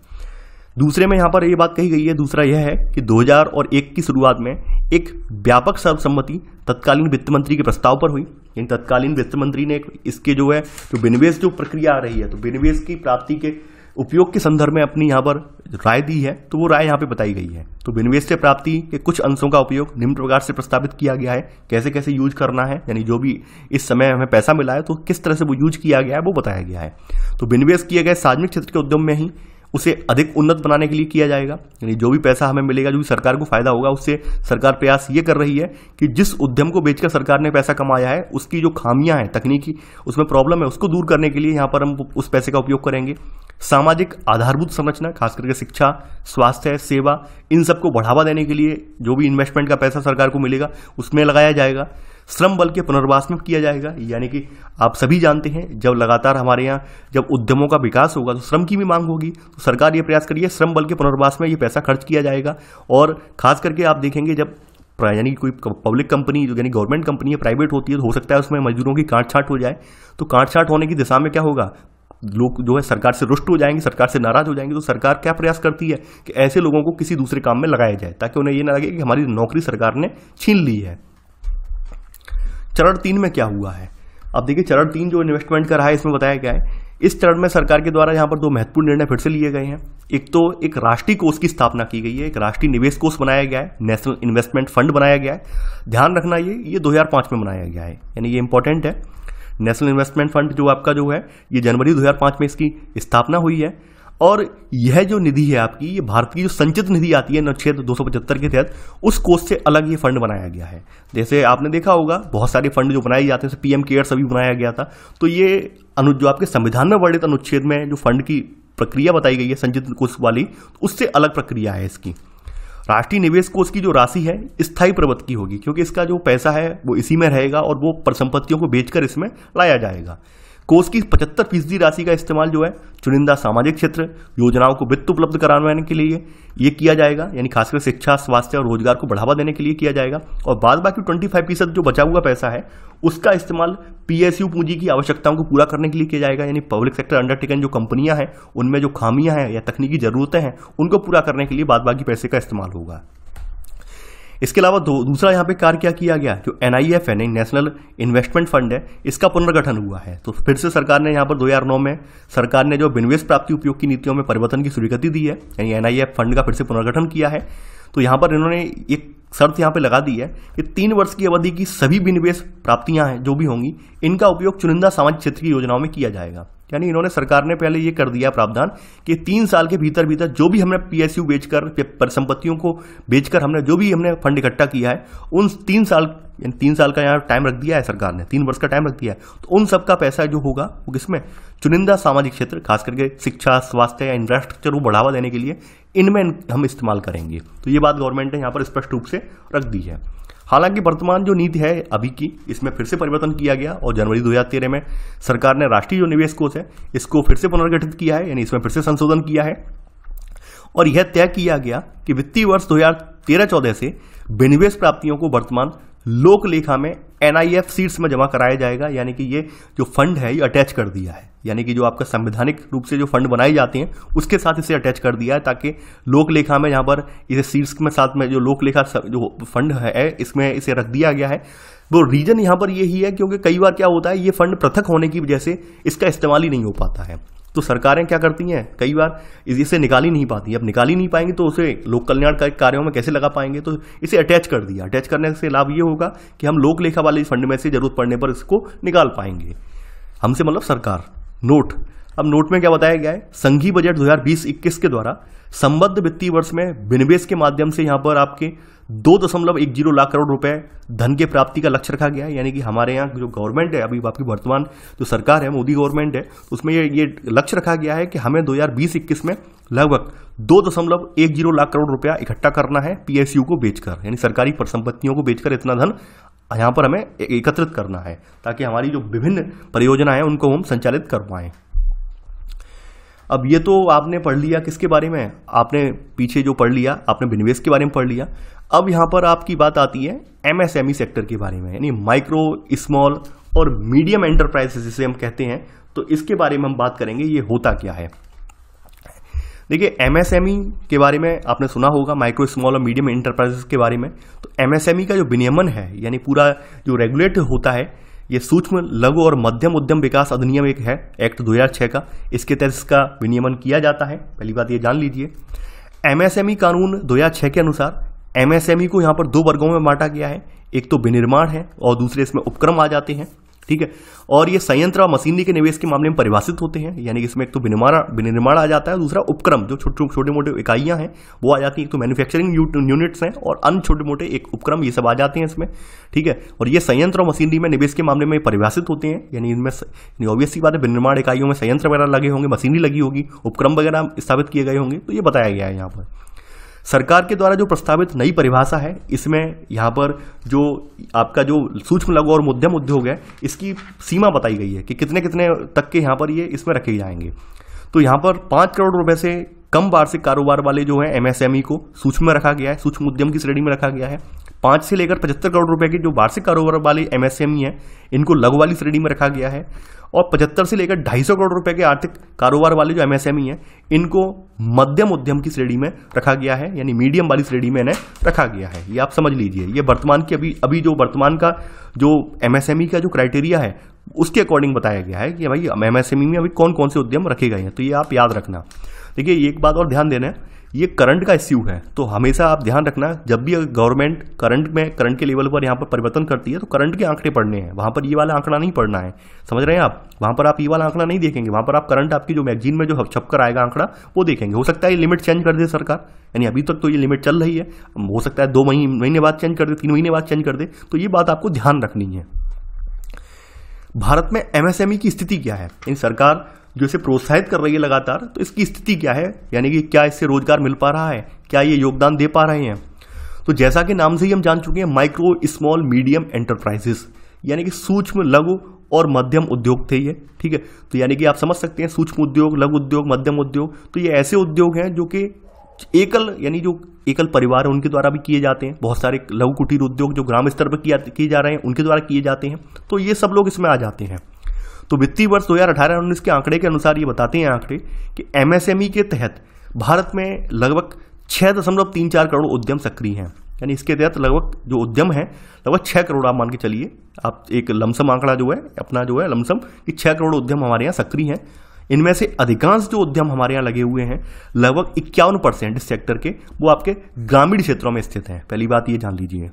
S1: दूसरे में यहाँ पर ये बात कही गई है दूसरा यह है कि 2001 की शुरुआत में एक व्यापक सर्वसम्मति तत्कालीन वित्त मंत्री के प्रस्ताव पर हुई यानी तत्कालीन वित्त मंत्री ने इसके जो है जो विनिवेश जो प्रक्रिया आ रही है तो विनिवेश की प्राप्ति के उपयोग के संदर्भ में अपनी यहाँ पर राय दी है तो वो राय यहाँ पे बताई गई है तो विनिवेश से प्राप्ति के कुछ अंशों का उपयोग निम्न प्रकार से प्रस्तावित किया गया है कैसे कैसे यूज करना है यानी जो भी इस समय हमें पैसा मिला है तो किस तरह से वो यूज किया गया है वो बताया गया है तो विनिवेश किए गए सार्वजनिक क्षेत्र के उद्यम में ही उसे अधिक उन्नत बनाने के लिए किया जाएगा यानी जो भी पैसा हमें मिलेगा जो भी सरकार को फायदा होगा उससे सरकार प्रयास ये कर रही है कि जिस उद्यम को बेचकर सरकार ने पैसा कमाया है उसकी जो खामियां हैं तकनीकी उसमें प्रॉब्लम है उसको दूर करने के लिए यहाँ पर हम उस पैसे का उपयोग करेंगे सामाजिक आधारभूत संरचना खास करके शिक्षा स्वास्थ्य सेवा इन सबको बढ़ावा देने के लिए जो भी इन्वेस्टमेंट का पैसा सरकार को मिलेगा उसमें लगाया जाएगा श्रम बल के पुनर्वास में किया जाएगा यानी कि आप सभी जानते हैं जब लगातार हमारे यहाँ जब उद्यमों का विकास होगा तो श्रम की भी मांग होगी तो सरकार ये प्रयास करिए श्रम बल के पुनर्वास में ये पैसा खर्च किया जाएगा और खास करके आप देखेंगे जब यानी कोई पब्लिक कंपनी जो यानी गवर्नमेंट कंपनी है प्राइवेट होती है तो हो सकता है उसमें मजदूरों की काट छाट हो जाए तो काट छाट होने की दिशा में क्या होगा लोग जो है सरकार से रुष्ट हो जाएंगे सरकार से नाराज हो जाएंगे तो सरकार क्या प्रयास करती है कि ऐसे लोगों को किसी दूसरे काम में लगाया जाए ताकि उन्हें ये ना लगे कि हमारी नौकरी सरकार ने छीन ली है चरण तीन में क्या हुआ है अब देखिए चरण तीन जो इन्वेस्टमेंट का रहा है इसमें बताया गया है इस चरण में सरकार के द्वारा यहाँ पर दो महत्वपूर्ण निर्णय फिर से लिए गए हैं एक तो एक राष्ट्रीय कोष की स्थापना की गई है एक राष्ट्रीय निवेश कोष बनाया गया है नेशनल इन्वेस्टमेंट फंड बनाया गया है ध्यान रखना ये ये दो में बनाया गया है यानी ये इंपॉर्टेंट है नेशनल इन्वेस्टमेंट फंड जो आपका जो है ये जनवरी दो में इसकी स्थापना हुई है और यह जो निधि है आपकी ये भारत की जो संचित निधि आती है अनुच्छेद तो दो के तहत उस कोष से अलग ये फंड बनाया गया है जैसे आपने देखा होगा बहुत सारे फंड जो बनाए जाते हैं जैसे पीएम केयर सभी बनाया गया था तो ये अनु जो आपके संविधान में वर्णित अनुच्छेद में जो फंड की प्रक्रिया बताई गई है संचित कोष वाली उससे अलग प्रक्रिया है इसकी राष्ट्रीय निवेश कोष की जो राशि है स्थायी प्रवृत्ति की होगी क्योंकि इसका जो पैसा है वो इसी में रहेगा और वो संपत्तियों को बेचकर इसमें लाया जाएगा कोष की पचहत्तर फीसदी राशि का इस्तेमाल जो है चुनिंदा सामाजिक क्षेत्र योजनाओं को वित्त उपलब्ध कराने के लिए ये किया जाएगा यानी खासकर शिक्षा स्वास्थ्य और रोजगार को बढ़ावा देने के लिए किया जाएगा और बाद बाकी ट्वेंटी फाइव फीसद जो बचा हुआ पैसा है उसका इस्तेमाल पीएसयू पूंजी की आवश्यकताओं को पूरा करने के लिए किया जाएगा यानी पब्लिक सेक्टर अंडरटेकन जो कंपनियां हैं उनमें जो खामियां हैं या तकनीकी जरूरतें हैं उनको पूरा करने के लिए बाद बाकी पैसे का इस्तेमाल होगा इसके अलावा दूसरा यहाँ पे कार्य क्या किया गया जो एन आई एफ है नेशनल इन्वेस्टमेंट फंड है इसका पुनर्गठन हुआ है तो फिर से सरकार ने यहाँ पर 2009 में सरकार ने जो बिनवेश प्राप्ति उपयोग की नीतियों में परिवर्तन की स्वीकृति दी है यानी एनआईएफ फंड का फिर से पुनर्गठन किया है तो यहाँ पर इन्होंने एक शर्त यहाँ पर लगा दी है कि तीन वर्ष की अवधि की सभी विनिवेश प्राप्तियां हैं जो भी होंगी इनका उपयोग चुनिंदा सामाजिक क्षेत्र की योजनाओं में किया जाएगा यानी इन्होंने सरकार ने पहले ये कर दिया प्रावधान कि तीन साल के भीतर भीतर जो भी हमने पीएसयू बेचकर परिसंपत्तियों को बेचकर हमने जो भी हमने फंड इकट्ठा किया है उन तीन साल तीन साल का यहाँ टाइम रख दिया है सरकार ने तीन वर्ष का टाइम रख दिया है तो उन सब का पैसा जो होगा वो किसमें चुनिंदा सामाजिक क्षेत्र खास करके शिक्षा स्वास्थ्य या इंफ्रास्ट्रक्चर को बढ़ावा देने के लिए इनमें हम इस्तेमाल करेंगे तो ये बात गवर्नमेंट ने यहाँ पर स्पष्ट रूप से रख दी है हालांकि वर्तमान जो नीति है अभी की इसमें फिर से परिवर्तन किया गया और जनवरी 2013 में सरकार ने राष्ट्रीय जो निवेश कोष है इसको फिर से पुनर्गठित किया है यानी इसमें फिर से संशोधन किया है और यह तय किया गया कि वित्तीय वर्ष 2013-14 से विनिवेश प्राप्तियों को वर्तमान लोक लेखा में एनआईएफ सीट्स में जमा कराया जाएगा यानी कि ये जो फंड है ये अटैच कर दिया है यानी कि जो आपका संवैधानिक रूप से जो फंड बनाए जाते हैं उसके साथ इसे अटैच कर दिया है ताकि लोक लेखा में यहाँ पर इसे सीट्स में साथ में जो लोक लेखा जो फंड है इसमें इसे रख दिया गया है वो रीजन यहाँ पर यही है क्योंकि कई बार क्या होता है ये फंड पृथक होने की वजह से इसका इस्तेमाल ही नहीं हो पाता है तो सरकारें क्या करती हैं कई बार इसे निकाल ही नहीं पाती अब निकाल ही नहीं पाएंगे तो उसे लोक कल्याण कार्यों में कैसे लगा पाएंगे तो इसे अटैच कर दिया अटैच करने से लाभ ये होगा कि हम लोक लेखा वाले फंड में से जरूरत पड़ने पर इसको निकाल पाएंगे हमसे मतलब सरकार नोट अब नोट में क्या बताया गया है संघीय बजट 2020-21 के द्वारा संबद्ध वित्तीय वर्ष में विनिवेश के माध्यम से यहां पर आपके दो दशमलव एक जीरो लाख करोड़ रुपए धन के प्राप्ति का लक्ष्य रखा गया है यानी कि हमारे यहाँ जो गवर्नमेंट है अभी आपकी वर्तमान जो सरकार है मोदी गवर्नमेंट है उसमें ये ये लक्ष्य रखा गया है कि हमें दो हज़ार बीस इक्कीस में लगभग दो दशमलव एक जीरो लाख करोड़ रुपया इकट्ठा करना है पीएसयू को बेचकर यानी सरकारी परिसंपत्तियों को बेचकर इतना धन यहाँ पर हमें एकत्रित करना है ताकि हमारी जो विभिन्न परियोजना है उनको हम संचालित कर पाएं अब ये तो आपने पढ़ लिया किसके बारे में आपने पीछे जो पढ़ लिया आपने विनिवेश के बारे में पढ़ लिया अब यहां पर आपकी बात आती है एमएसएमई सेक्टर e के बारे में यानी माइक्रो स्मॉल और मीडियम एंटरप्राइजेस जिसे हम कहते हैं तो इसके बारे में हम बात करेंगे ये होता क्या है देखिए एमएसएमई e के बारे में आपने सुना होगा माइक्रो स्मॉल और मीडियम एंटरप्राइजेस के बारे में तो एमएसएमई e का जो विनियमन है यानी पूरा जो रेगुलेट होता है ये सूक्ष्म लघु और मध्यम उद्यम विकास अधिनियम एक है एक्ट 2006 का इसके तहत इसका विनियमन किया जाता है पहली बात ये जान लीजिए एमएसएमई कानून 2006 के अनुसार एमएसएमई e को यहाँ पर दो वर्गों में बांटा गया है एक तो विनिर्माण है और दूसरे इसमें उपक्रम आ जाते हैं ठीक है और ये संयंत्र और मशीनरी के निवेश के मामले में परिभाषित होते हैं यानी कि इसमें एक तो विनिर्माण विनिर्माण आ जाता है दूसरा उपक्रम जो छोटे छोटे मोटे इकाइयां हैं वो आ जाती हैं एक तो मैन्युफैक्चरिंग यूनिट्स हैं और अन्य छोटे मोटे एक उपक्रम ये सब आ जाते हैं इसमें ठीक है और ये संयंत्र और मशीनरी में निवेश के मामले में परिभाषित होते हैं यानी इनमें ऑब्वियस सी बात है विनिर्माण इकाइयों में संयंत्र वगैरह लगे होंगे मशीनरी लगी होगी उपक्रम वगैरह स्थापित किए गए होंगे तो ये बताया गया है यहाँ पर सरकार के द्वारा जो प्रस्तावित नई परिभाषा है इसमें यहाँ पर जो आपका जो सूक्ष्म लघु और मध्यम उद्योग है इसकी सीमा बताई गई है कि कितने कितने तक के यहाँ पर ये इसमें रखे जाएंगे तो यहाँ पर पाँच करोड़ रुपए से कम वार्षिक कारोबार वाले जो है एमएसएमई e को सूक्ष्म में रखा गया है सूक्ष्म उद्यम की श्रेणी में रखा गया है पाँच से लेकर पचहत्तर करोड़ रुपए के जो वार्षिक कारोबार वाले एमएसएमई e हैं इनको लघु वाली श्रेणी में रखा गया है और पचहत्तर से लेकर ढाई सौ करोड़ रुपए के आर्थिक कारोबार वाले जो एमएसएमई e हैं इनको मध्यम उद्यम की श्रेणी में रखा गया है यानी मीडियम वाली श्रेणी में इन्हें रखा गया है ये आप समझ लीजिए ये वर्तमान की अभी अभी जो वर्तमान का जो एमएसएमई e का जो क्राइटेरिया है उसके अकॉर्डिंग बताया गया है कि भाई एमएसएमई e में अभी कौन कौन से उद्यम रखे गए हैं तो ये आप याद रखना देखिए एक बात और ध्यान देना है ये करंट का इश्यू है तो हमेशा आप ध्यान रखना जब भी गवर्नमेंट करंट में करंट के लेवल पर यहाँ पर परिवर्तन करती है तो करंट के आंकड़े पढ़ने हैं वहाँ पर ये वाला आंकड़ा नहीं पढ़ना है समझ रहे हैं आप वहाँ पर आप ये वाला आंकड़ा नहीं देखेंगे वहाँ पर आप करंट आपकी जो मैगजीन में जो छपकर आएगा आंकड़ा वो देखेंगे हो सकता है ये लिमिट चेंज कर दे सरकार यानी अभी तक तो ये लिमिट चल रही है हो सकता है दो महीने बाद चेंज कर दे तीन महीने बाद चेंज कर दे तो ये बात आपको ध्यान रखनी है भारत में एमएसएमई e की स्थिति क्या है इन सरकार जो इसे प्रोत्साहित कर रही है लगातार तो इसकी स्थिति क्या है यानी कि क्या इससे रोजगार मिल पा रहा है क्या ये योगदान दे पा रहे हैं तो जैसा कि नाम से ही हम जान चुके हैं माइक्रो स्मॉल मीडियम एंटरप्राइजेस यानी कि सूक्ष्म लघु और मध्यम उद्योग थे ये ठीक है तो यानी कि आप समझ सकते हैं सूक्ष्म उद्योग लघु उद्योग मध्यम उद्योग तो ये ऐसे उद्योग हैं जो कि एकल यानी जो एकल परिवार है उनके द्वारा भी किए जाते हैं बहुत सारे लघु कुटीर उद्योग जो ग्राम स्तर पर किए जा रहे हैं उनके द्वारा किए जाते हैं तो ये सब लोग इसमें आ जाते हैं तो वित्तीय वर्ष दो हज़ार अठारह उन्नीस के आंकड़े के अनुसार ये बताते हैं आंकड़े कि एमएसएमई e के तहत भारत में लगभग छः दशमलव तीन चार करोड़ उद्यम सक्रिय हैं यानी इसके तहत लगभग जो उद्यम है लगभग छः करोड़ आप मान के चलिए आप एक लमसम आंकड़ा जो है अपना जो है लमसम कि छः करोड़ उद्यम हमारे यहाँ सक्रिय हैं इनमें से अधिकांश जो उद्यम हमारे यहाँ लगे हुए हैं लगभग इक्यावन परसेंट इस सेक्टर के वो आपके ग्रामीण क्षेत्रों में स्थित हैं पहली बात ये जान लीजिए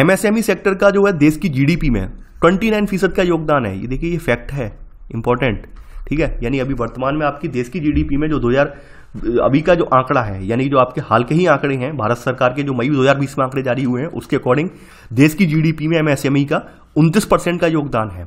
S1: एमएसएमई सेक्टर का जो है देश की जीडीपी में नाइन फीसद का योगदान है ये देखिए ये फैक्ट है इंपॉर्टेंट ठीक है यानी अभी वर्तमान में आपकी देश की जीडीपी में जो 2000 अभी का जो आंकड़ा है यानी जो आपके हाल के ही आंकड़े हैं भारत सरकार के जो मई 2020 में आंकड़े जारी हुए हैं उसके अकॉर्डिंग देश की जीडीपी में एमएसएमई का उनतीस परसेंट का योगदान है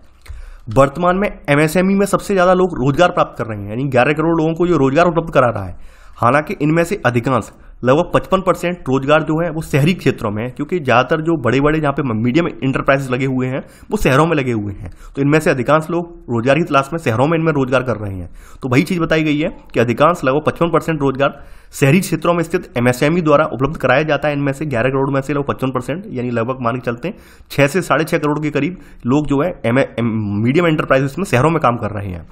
S1: वर्तमान में एमएसएमई e में सबसे ज़्यादा लोग रोजगार प्राप्त कर रहे हैं यानी ग्यारह करोड़ लोगों को ये रोजगार उपलब्ध करा रहा है हालांकि इनमें से अधिकांश लगभग पचपन परसेंट रोजगार जो है वो शहरी क्षेत्रों में है क्योंकि ज़्यादातर जो बड़े बड़े जहाँ पे मीडियम इंटरप्राइजेस लगे हुए हैं वो शहरों में लगे हुए हैं तो इनमें से अधिकांश लोग रोजगार की तलाश में शहरों में इनमें रोजगार कर रहे हैं तो वही चीज़ बताई गई है कि अधिकांश लगभग पचपन परसेंट रोजगार शहरी क्षेत्रों में स्थित एमएसएमई e द्वारा उपलब्ध कराया जाता है इनमें से ग्यारह करोड़ में से लगभग पचपन परसेंट यानी लगभग मान के चलते हैं छह से साढ़े छह करोड़ के करीब लोग जो है मीडियम एंटरप्राइजेस में शहरों में काम कर रहे हैं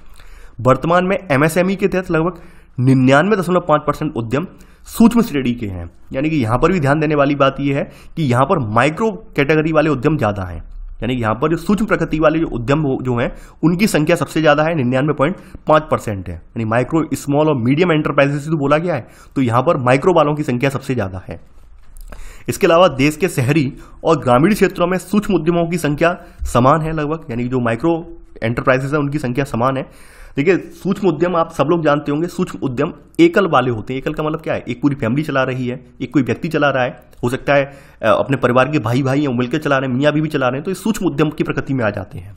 S1: वर्तमान में एमएसएमई e के तहत लगभग निन्यानवे दशमलव पाँच परसेंट उद्यम सूक्ष्म श्रेणी के हैं यानी कि यहाँ पर भी ध्यान देने वाली बात यह है कि यहाँ पर माइक्रो कैटेगरी वाले उद्यम ज़्यादा हैं यानी यहां यहाँ पर जो सूक्ष्म प्रकृति वाले जो उद्यम जो हैं उनकी संख्या सबसे ज़्यादा है निन्यानवे पॉइंट पाँच परसेंट है यानी माइक्रो स्मॉल और मीडियम एंटरप्राइजेस तो बोला गया है तो यहाँ पर माइक्रो वालों की संख्या सबसे ज़्यादा है इसके अलावा देश के शहरी और ग्रामीण क्षेत्रों में सूक्ष्म उद्यमों की संख्या समान है लगभग यानी जो माइक्रो एंटरप्राइजेस हैं उनकी संख्या समान है देखिए सूक्ष्म उद्यम आप सब लोग जानते होंगे सूक्ष्म उद्यम एकल वाले होते हैं एकल का मतलब क्या है एक पूरी फैमिली चला रही है एक कोई व्यक्ति चला रहा है हो सकता है अपने परिवार के भाई भाई हैं मिलकर चला रहे हैं मियाँ भी चला रहे हैं तो ये सूक्ष्म उद्यम की प्रकृति में आ जाते हैं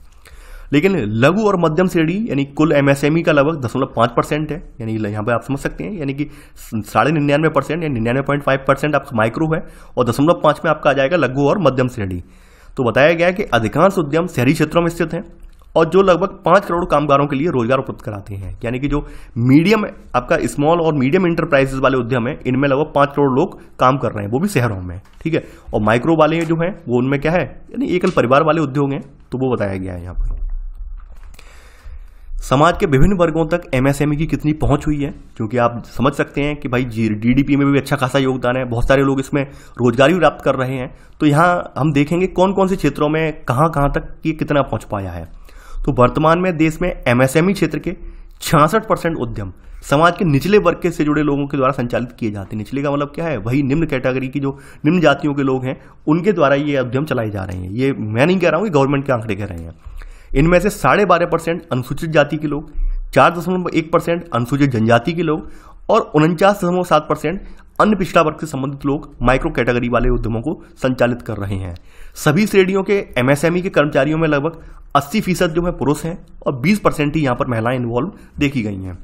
S1: लेकिन लघु और मध्यम श्रेणी यानी कुल एमएसएमई का लगभग दशमलव पाँच परसेंट है यानी यहाँ पर आप समझ सकते हैं यानी कि साढ़े निन्यानवे परसेंट या निन्यानवे पॉइंट फाइव परसेंट आपका माइक्रो है और दशमलव पाँच में आपका आ जाएगा लघु और मध्यम श्रेणी तो बताया गया है कि अधिकांश उद्यम शहरी क्षेत्रों में स्थित हैं और जो लगभग पांच करोड़ कामगारों के लिए रोजगार उपलब्ध कराते हैं यानी कि जो मीडियम आपका स्मॉल और मीडियम इंटरप्राइजेस वाले उद्यम है इनमें लगभग पांच करोड़ लोग काम कर रहे हैं वो भी शहरों में ठीक है और माइक्रो वाले जो है वो उनमें क्या है यानी एकल परिवार वाले उद्योग हैं तो वो बताया गया है यहाँ पर समाज के विभिन्न वर्गों तक एमएसएमई e की कितनी पहुंच हुई है क्योंकि आप समझ सकते हैं कि भाई जीडीपी डीडीपी में भी अच्छा खासा योगदान है बहुत सारे लोग इसमें रोजगार भी प्राप्त कर रहे हैं तो यहाँ हम देखेंगे कौन कौन से क्षेत्रों में कहाँ कहाँ तक ये कितना पहुंच पाया है तो वर्तमान में देश में एमएसएमई e क्षेत्र के छियासठ परसेंट उद्यम समाज के निचले वर्ग के से जुड़े लोगों के द्वारा संचालित किए जाते हैं निचले का मतलब क्या है वही निम्न कैटेगरी की जो निम्न जातियों के लोग हैं उनके द्वारा ये उद्यम चलाए जा रहे हैं ये मैं नहीं कह रहा हूँ ये गवर्नमेंट के आंकड़े कह रहे हैं इनमें से साढ़े बारह परसेंट अनुसूचित जाति के लोग चार दशमलव एक परसेंट अनुसूचित जनजाति के लोग और उनचास दशमलव सात परसेंट अन्य पिछड़ा वर्ग से संबंधित लोग माइक्रो कैटेगरी वाले उद्यमों को संचालित कर रहे हैं सभी श्रेणियों के एमएसएमई e के कर्मचारियों में लगभग 80 फीसद जो है पुरुष हैं और 20 परसेंट ही यहाँ पर महिलाएं इन्वॉल्व देखी गई हैं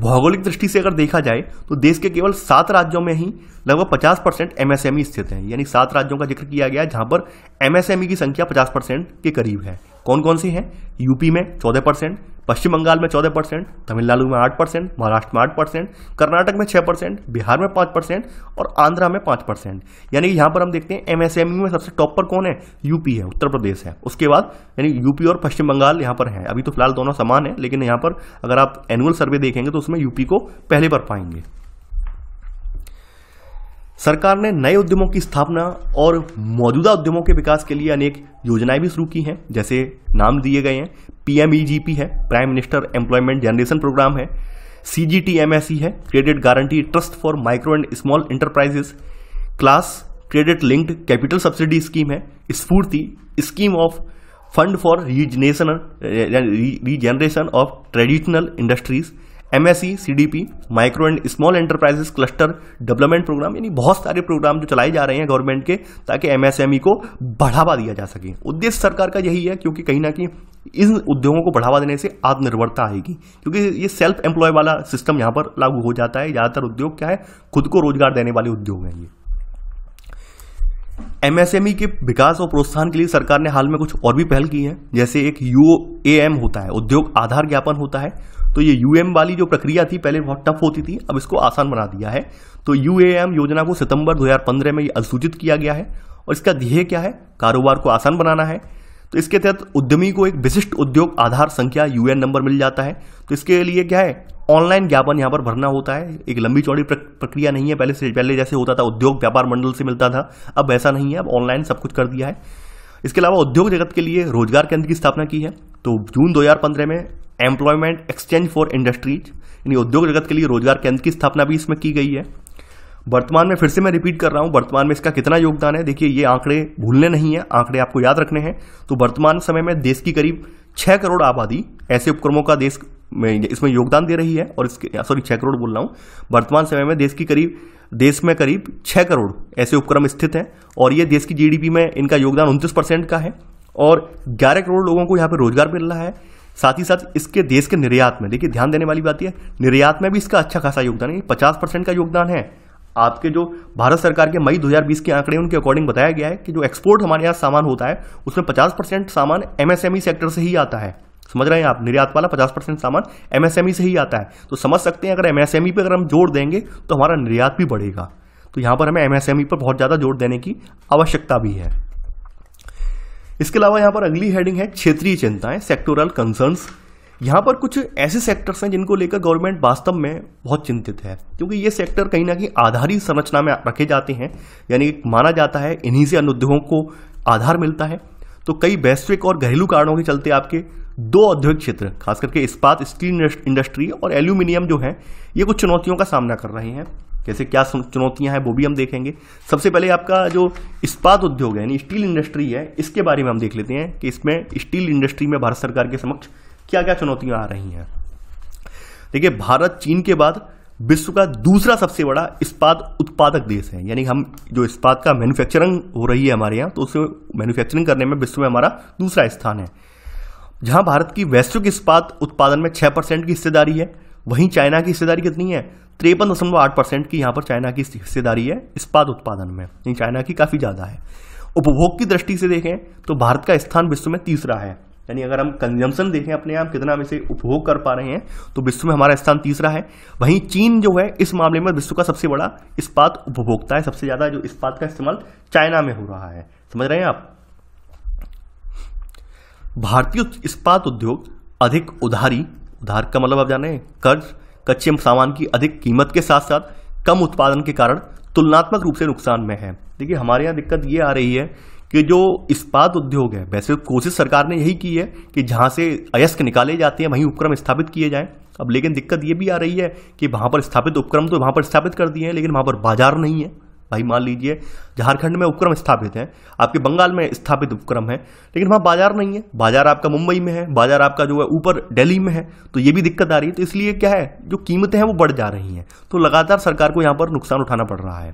S1: भौगोलिक दृष्टि से अगर देखा जाए तो देश के केवल सात राज्यों में ही लगभग 50 परसेंट एमएसएमई e स्थित हैं यानी सात राज्यों का जिक्र किया गया है जहाँ पर एमएसएमई e की संख्या 50 परसेंट के करीब है कौन कौन सी है यूपी में 14 परसेंट पश्चिम बंगाल में चौदह परसेंट तमिलनाडु में आठ परसेंट महाराष्ट्र में आठ परसेंट कर्नाटक में छः परसेंट बिहार में पाँच परसेंट और आंध्रा में पाँच परसेंट यानी कि यहाँ पर हम देखते हैं एमएसएमई e में सबसे टॉप पर कौन है यूपी है उत्तर प्रदेश है उसके बाद यानी यूपी और पश्चिम बंगाल यहाँ पर है अभी तो फिलहाल दोनों समान है लेकिन यहाँ पर अगर आप एनुअल सर्वे देखेंगे तो उसमें यूपी को पहले पर पाएंगे सरकार ने नए उद्यमों की स्थापना और मौजूदा उद्यमों के विकास के लिए अनेक योजनाएं भी शुरू की हैं जैसे नाम दिए गए हैं पीएमईजीपी e है prime minister employment generation programme है C G T M S है credit guarantee trust for micro and small enterprises class credit linked capital subsidy scheme है Sfurti scheme of fund for regeneration regeneration of traditional industries MSE CDP micro and small enterprises cluster development programme यानी बहुत सारे programme जो चलाए जा रहे हैं government के ताकि एमएसएमई e को बढ़ावा दिया जा सके उद्देश्य सरकार का यही है क्योंकि कहीं ना कहीं इन उद्योगों को बढ़ावा देने से आत्मनिर्भरता आएगी क्योंकि ये सेल्फ एम्प्लॉय वाला सिस्टम यहाँ पर लागू हो जाता है ज़्यादातर उद्योग क्या है खुद को रोजगार देने वाले उद्योग हैं ये एमएसएमई e के विकास और प्रोत्साहन के लिए सरकार ने हाल में कुछ और भी पहल की है जैसे एक यूएएम होता है उद्योग आधार ज्ञापन होता है तो ये यूएम वाली जो प्रक्रिया थी पहले बहुत टफ होती थी अब इसको आसान बना दिया है तो यूएएम योजना को सितंबर 2015 में ये अनुसूचित किया गया है और इसका ध्येय क्या है कारोबार को आसान बनाना है तो इसके तहत उद्यमी को एक विशिष्ट उद्योग आधार संख्या यूएन नंबर मिल जाता है तो इसके लिए क्या है ऑनलाइन ज्ञापन यहाँ पर भरना होता है एक लंबी चौड़ी प्रक्रिया नहीं है पहले से पहले जैसे होता था उद्योग व्यापार मंडल से मिलता था अब ऐसा नहीं है अब ऑनलाइन सब कुछ कर दिया है इसके अलावा उद्योग जगत के लिए रोजगार केंद्र की स्थापना की है तो जून 2015 में एम्प्लॉयमेंट एक्सचेंज फॉर इंडस्ट्रीज यानी उद्योग जगत के लिए रोजगार केंद्र की स्थापना भी इसमें की गई है वर्तमान में फिर से मैं रिपीट कर रहा हूँ वर्तमान में इसका कितना योगदान है देखिए ये आंकड़े भूलने नहीं है आंकड़े आपको याद रखने हैं तो वर्तमान समय में देश की करीब छः करोड़ आबादी ऐसे उपक्रमों का देश में इसमें योगदान दे रही है और इसके सॉरी छः करोड़ बोल रहा हूँ वर्तमान समय में देश की करीब देश में करीब छः करोड़ ऐसे उपक्रम स्थित हैं और ये देश की जीडीपी में इनका योगदान उनतीस परसेंट का है और ग्यारह करोड़ लोगों को यहाँ पर रोजगार मिल रहा है साथ ही साथ इसके देश के निर्यात में देखिए ध्यान देने वाली बात यह निर्यात में भी इसका अच्छा खासा योगदान है पचास परसेंट का योगदान है आपके जो भारत सरकार के मई 2020 के आंकड़े उनके अकॉर्डिंग बताया गया है कि जो एक्सपोर्ट हमारे यहाँ सामान होता है उसमें 50 परसेंट सामान एमएसएमई सेक्टर e से ही आता है समझ रहे हैं आप निर्यात वाला 50 परसेंट सामान एमएसएमई e से ही आता है तो समझ सकते हैं अगर एमएसएमई e पर अगर हम जोर देंगे तो हमारा निर्यात भी बढ़ेगा तो यहाँ पर हमें एमएसएमई पर बहुत ज़्यादा जोर देने की आवश्यकता भी है इसके अलावा यहाँ पर अगली हेडिंग है क्षेत्रीय चिंताएं सेक्टोरल कंसर्न यहाँ पर कुछ ऐसे सेक्टर्स हैं जिनको लेकर गवर्नमेंट वास्तव में बहुत चिंतित है क्योंकि ये सेक्टर कहीं ना कहीं आधारित संरचना में रखे जाते हैं यानी माना जाता है इन्हीं से अनुद्योगों को आधार मिलता है तो कई वैश्विक और घरेलू कारणों के चलते आपके दो औद्योगिक क्षेत्र खास करके इस्पात स्टील इंडस्ट्री और एल्यूमिनियम जो है ये कुछ चुनौतियों का सामना कर रहे हैं कैसे क्या चुनौतियां हैं वो भी हम देखेंगे सबसे पहले आपका जो इस्पात उद्योग है यानी स्टील इंडस्ट्री है इसके बारे में हम देख लेते हैं कि इसमें स्टील इंडस्ट्री में भारत सरकार के समक्ष क्या क्या चुनौतियां आ रही हैं देखिए भारत चीन के बाद विश्व का दूसरा सबसे बड़ा इस्पात उत्पादक देश है यानी हम जो इस्पात का मैन्युफैक्चरिंग हो रही है हमारे यहाँ तो उसे मैन्युफैक्चरिंग करने में विश्व में हमारा दूसरा स्थान है जहाँ भारत की वैश्विक इस्पात उत्पादन में छः परसेंट की हिस्सेदारी है वहीं चाइना की हिस्सेदारी कितनी है तिरपन दशमलव आठ परसेंट की यहाँ पर चाइना की हिस्सेदारी है इस्पात उत्पादन में यानी चाइना की काफ़ी ज़्यादा है उपभोग की दृष्टि से देखें तो भारत का स्थान विश्व में तीसरा है यानी अगर हम कंजम्पशन देखें अपने आप कितना हम इसे उपभोग कर पा रहे हैं तो विश्व में हमारा स्थान तीसरा है वहीं चीन जो है इस मामले में विश्व का सबसे बड़ा इस्पात उपभोक्ता है सबसे ज़्यादा जो इस्पात का इस्तेमाल चाइना में हो रहा है समझ रहे हैं आप भारतीय इस्पात उद्योग अधिक उधारी उधार का मतलब आप जाने कर्ज कच्चे सामान की अधिक कीमत के साथ साथ कम उत्पादन के कारण तुलनात्मक रूप से नुकसान में है देखिए हमारे यहाँ दिक्कत ये आ रही है कि जो इस्पात उद्योग है वैसे तो कोशिश सरकार ने यही की है कि जहाँ से अयस्क निकाले जाते हैं वहीं उपक्रम स्थापित किए जाएं अब लेकिन दिक्कत ये भी आ रही है कि वहाँ पर स्थापित उपक्रम तो वहाँ पर स्थापित कर दिए हैं लेकिन वहाँ पर बाजार नहीं है भाई मान लीजिए झारखंड में उपक्रम स्थापित है आपके बंगाल में स्थापित उपक्रम है लेकिन वहाँ बाजार नहीं है बाजार आपका मुंबई में है बाजार आपका जो है ऊपर दिल्ली में है तो ये भी दिक्कत आ रही है तो इसलिए क्या है जो कीमतें हैं वो बढ़ जा रही हैं तो लगातार सरकार को यहाँ पर नुकसान उठाना पड़ रहा है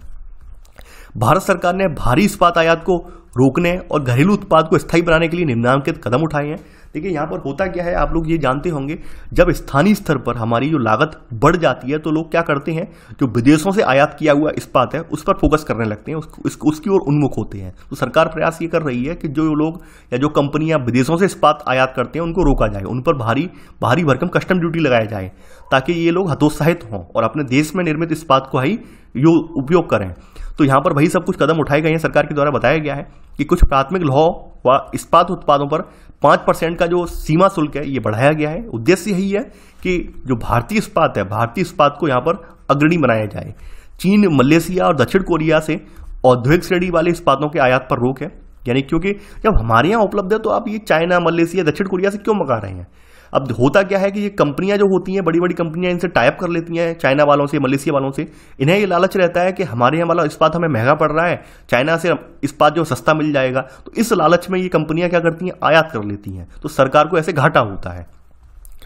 S1: भारत सरकार ने भारी इस्पात आयात को रोकने और घरेलू उत्पाद को स्थायी बनाने के लिए निम्नांकित कदम उठाए हैं देखिए यहाँ पर होता क्या है आप लोग ये जानते होंगे जब स्थानीय स्तर पर हमारी जो लागत बढ़ जाती है तो लोग क्या करते हैं जो विदेशों से आयात किया हुआ इस्पात है उस पर फोकस करने लगते हैं उस, उस, उसकी ओर उन्मुख होते हैं तो सरकार प्रयास ये कर रही है कि जो लोग या जो कंपनियाँ विदेशों से इस्पात आयात करते हैं उनको रोका जाए उन पर भारी भारी भरकम कस्टम ड्यूटी लगाया जाए ताकि ये लोग हतोत्साहित हों और अपने देश में निर्मित इस्पात को ही यो उपयोग करें तो यहाँ पर वही सब कुछ कदम उठाए गए हैं सरकार के द्वारा बताया गया है कि कुछ प्राथमिक लॉ व इस्पात उत्पादों पर पाँच परसेंट का जो सीमा शुल्क है ये बढ़ाया गया है उद्देश्य यही है कि जो भारतीय इस्पात है भारतीय इस्पात को यहाँ पर अग्रणी बनाया जाए चीन मलेशिया और दक्षिण कोरिया से औद्योगिक श्रेणी वाले इस्पातों के आयात पर रोक है यानी क्योंकि जब हमारे यहाँ उपलब्ध है तो आप ये चाइना मलेशिया दक्षिण कोरिया से क्यों मंगा रहे हैं अब होता क्या है कि ये कंपनियां जो होती हैं बड़ी बड़ी कंपनियां इनसे टाइप कर लेती हैं चाइना वालों से मलेशिया वालों से इन्हें ये लालच रहता है कि हमारे यहाँ वाला इस्पात हमें महंगा पड़ रहा है चाइना से इस्पात जो सस्ता मिल जाएगा तो इस लालच में ये कंपनियां क्या करती हैं आयात कर लेती हैं तो सरकार को ऐसे घाटा होता है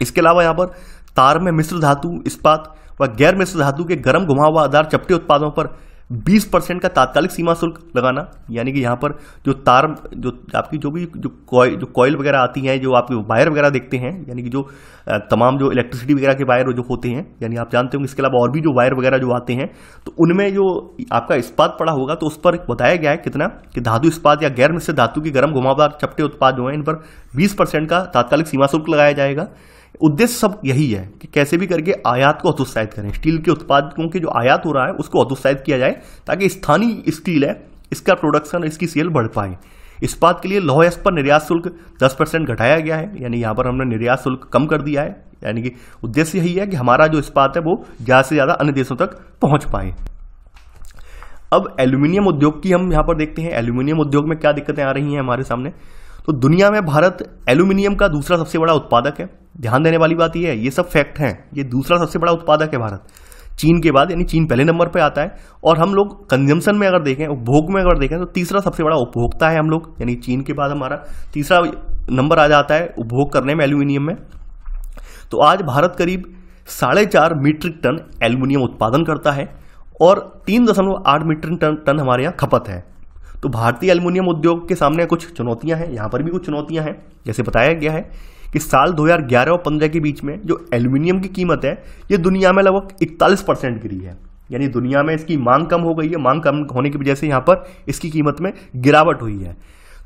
S1: इसके अलावा यहाँ पर तार में मिश्र धातु इस्पात व गैर मिश्र धातु के गर्म घुमा हुआ आधार चपटे उत्पादों पर 20 परसेंट का तात्कालिक सीमा शुल्क लगाना यानी कि यहाँ पर जो तार जो आपकी जो भी जो कॉय जो कॉयल वगैरह आती हैं जो आपके वायर वगैरह देखते हैं यानी कि जो तमाम जो इलेक्ट्रिसिटी वगैरह के वायर जो होते हैं यानी आप जानते होंगे इसके अलावा और भी जो वायर वगैरह जो आते हैं तो उनमें जो आपका इस्पात पड़ा होगा तो उस पर बताया गया है कितना कि धातु इस्पात या गैर मिश्र धातु के गर्म घुमावदार चपटे उत्पाद जो हैं इन पर बीस का तात्कालिक सीमा शुल्क लगाया जाएगा उद्देश्य सब यही है कि कैसे भी करके आयात को हतोत्साहित करें स्टील के उत्पादों के जो आयात हो रहा है उसको हतोत्साहित किया जाए ताकि स्थानीय स्टील है इसका प्रोडक्शन और इसकी सेल बढ़ पाए इस्पात के लिए लौह पर निर्यात शुल्क 10 परसेंट घटाया गया है यानी यहाँ पर हमने निर्यात शुल्क कम कर दिया है यानी कि उद्देश्य यही है कि हमारा जो इस्पात है वो ज़्यादा से ज़्यादा अन्य देशों तक पहुँच पाए अब एल्यूमिनियम उद्योग की हम यहाँ पर देखते हैं एल्यूमिनियम उद्योग में क्या दिक्कतें आ रही हैं हमारे सामने तो दुनिया में भारत एल्यूमिनियम का दूसरा सबसे बड़ा उत्पादक है ध्यान देने वाली बात यह है ये सब फैक्ट हैं ये दूसरा सबसे बड़ा उत्पादक है भारत चीन के बाद यानी चीन पहले नंबर पर आता है और हम लोग कंजम्पशन में अगर देखें उपभोग में अगर देखें तो तीसरा सबसे बड़ा उपभोक्ता है हम लोग यानी चीन के बाद हमारा तीसरा नंबर आ जाता है उपभोग करने में एल्यूमिनियम में तो आज भारत करीब साढ़े चार मीट्रिक टन एल्यूमिनियम उत्पादन करता है और तीन दशमलव आठ मीट्रिक टन टन हमारे यहाँ खपत है तो भारतीय एल्यूमिनियम उद्योग के सामने कुछ चुनौतियां हैं यहाँ पर भी कुछ चुनौतियां हैं जैसे बताया गया है कि साल 2011 और 15 के बीच में जो एल्यूमिनियम की कीमत है ये दुनिया में लगभग इकतालीस परसेंट गिरी है यानी दुनिया में इसकी मांग कम हो गई है मांग कम होने की वजह से यहाँ पर इसकी कीमत में गिरावट हुई है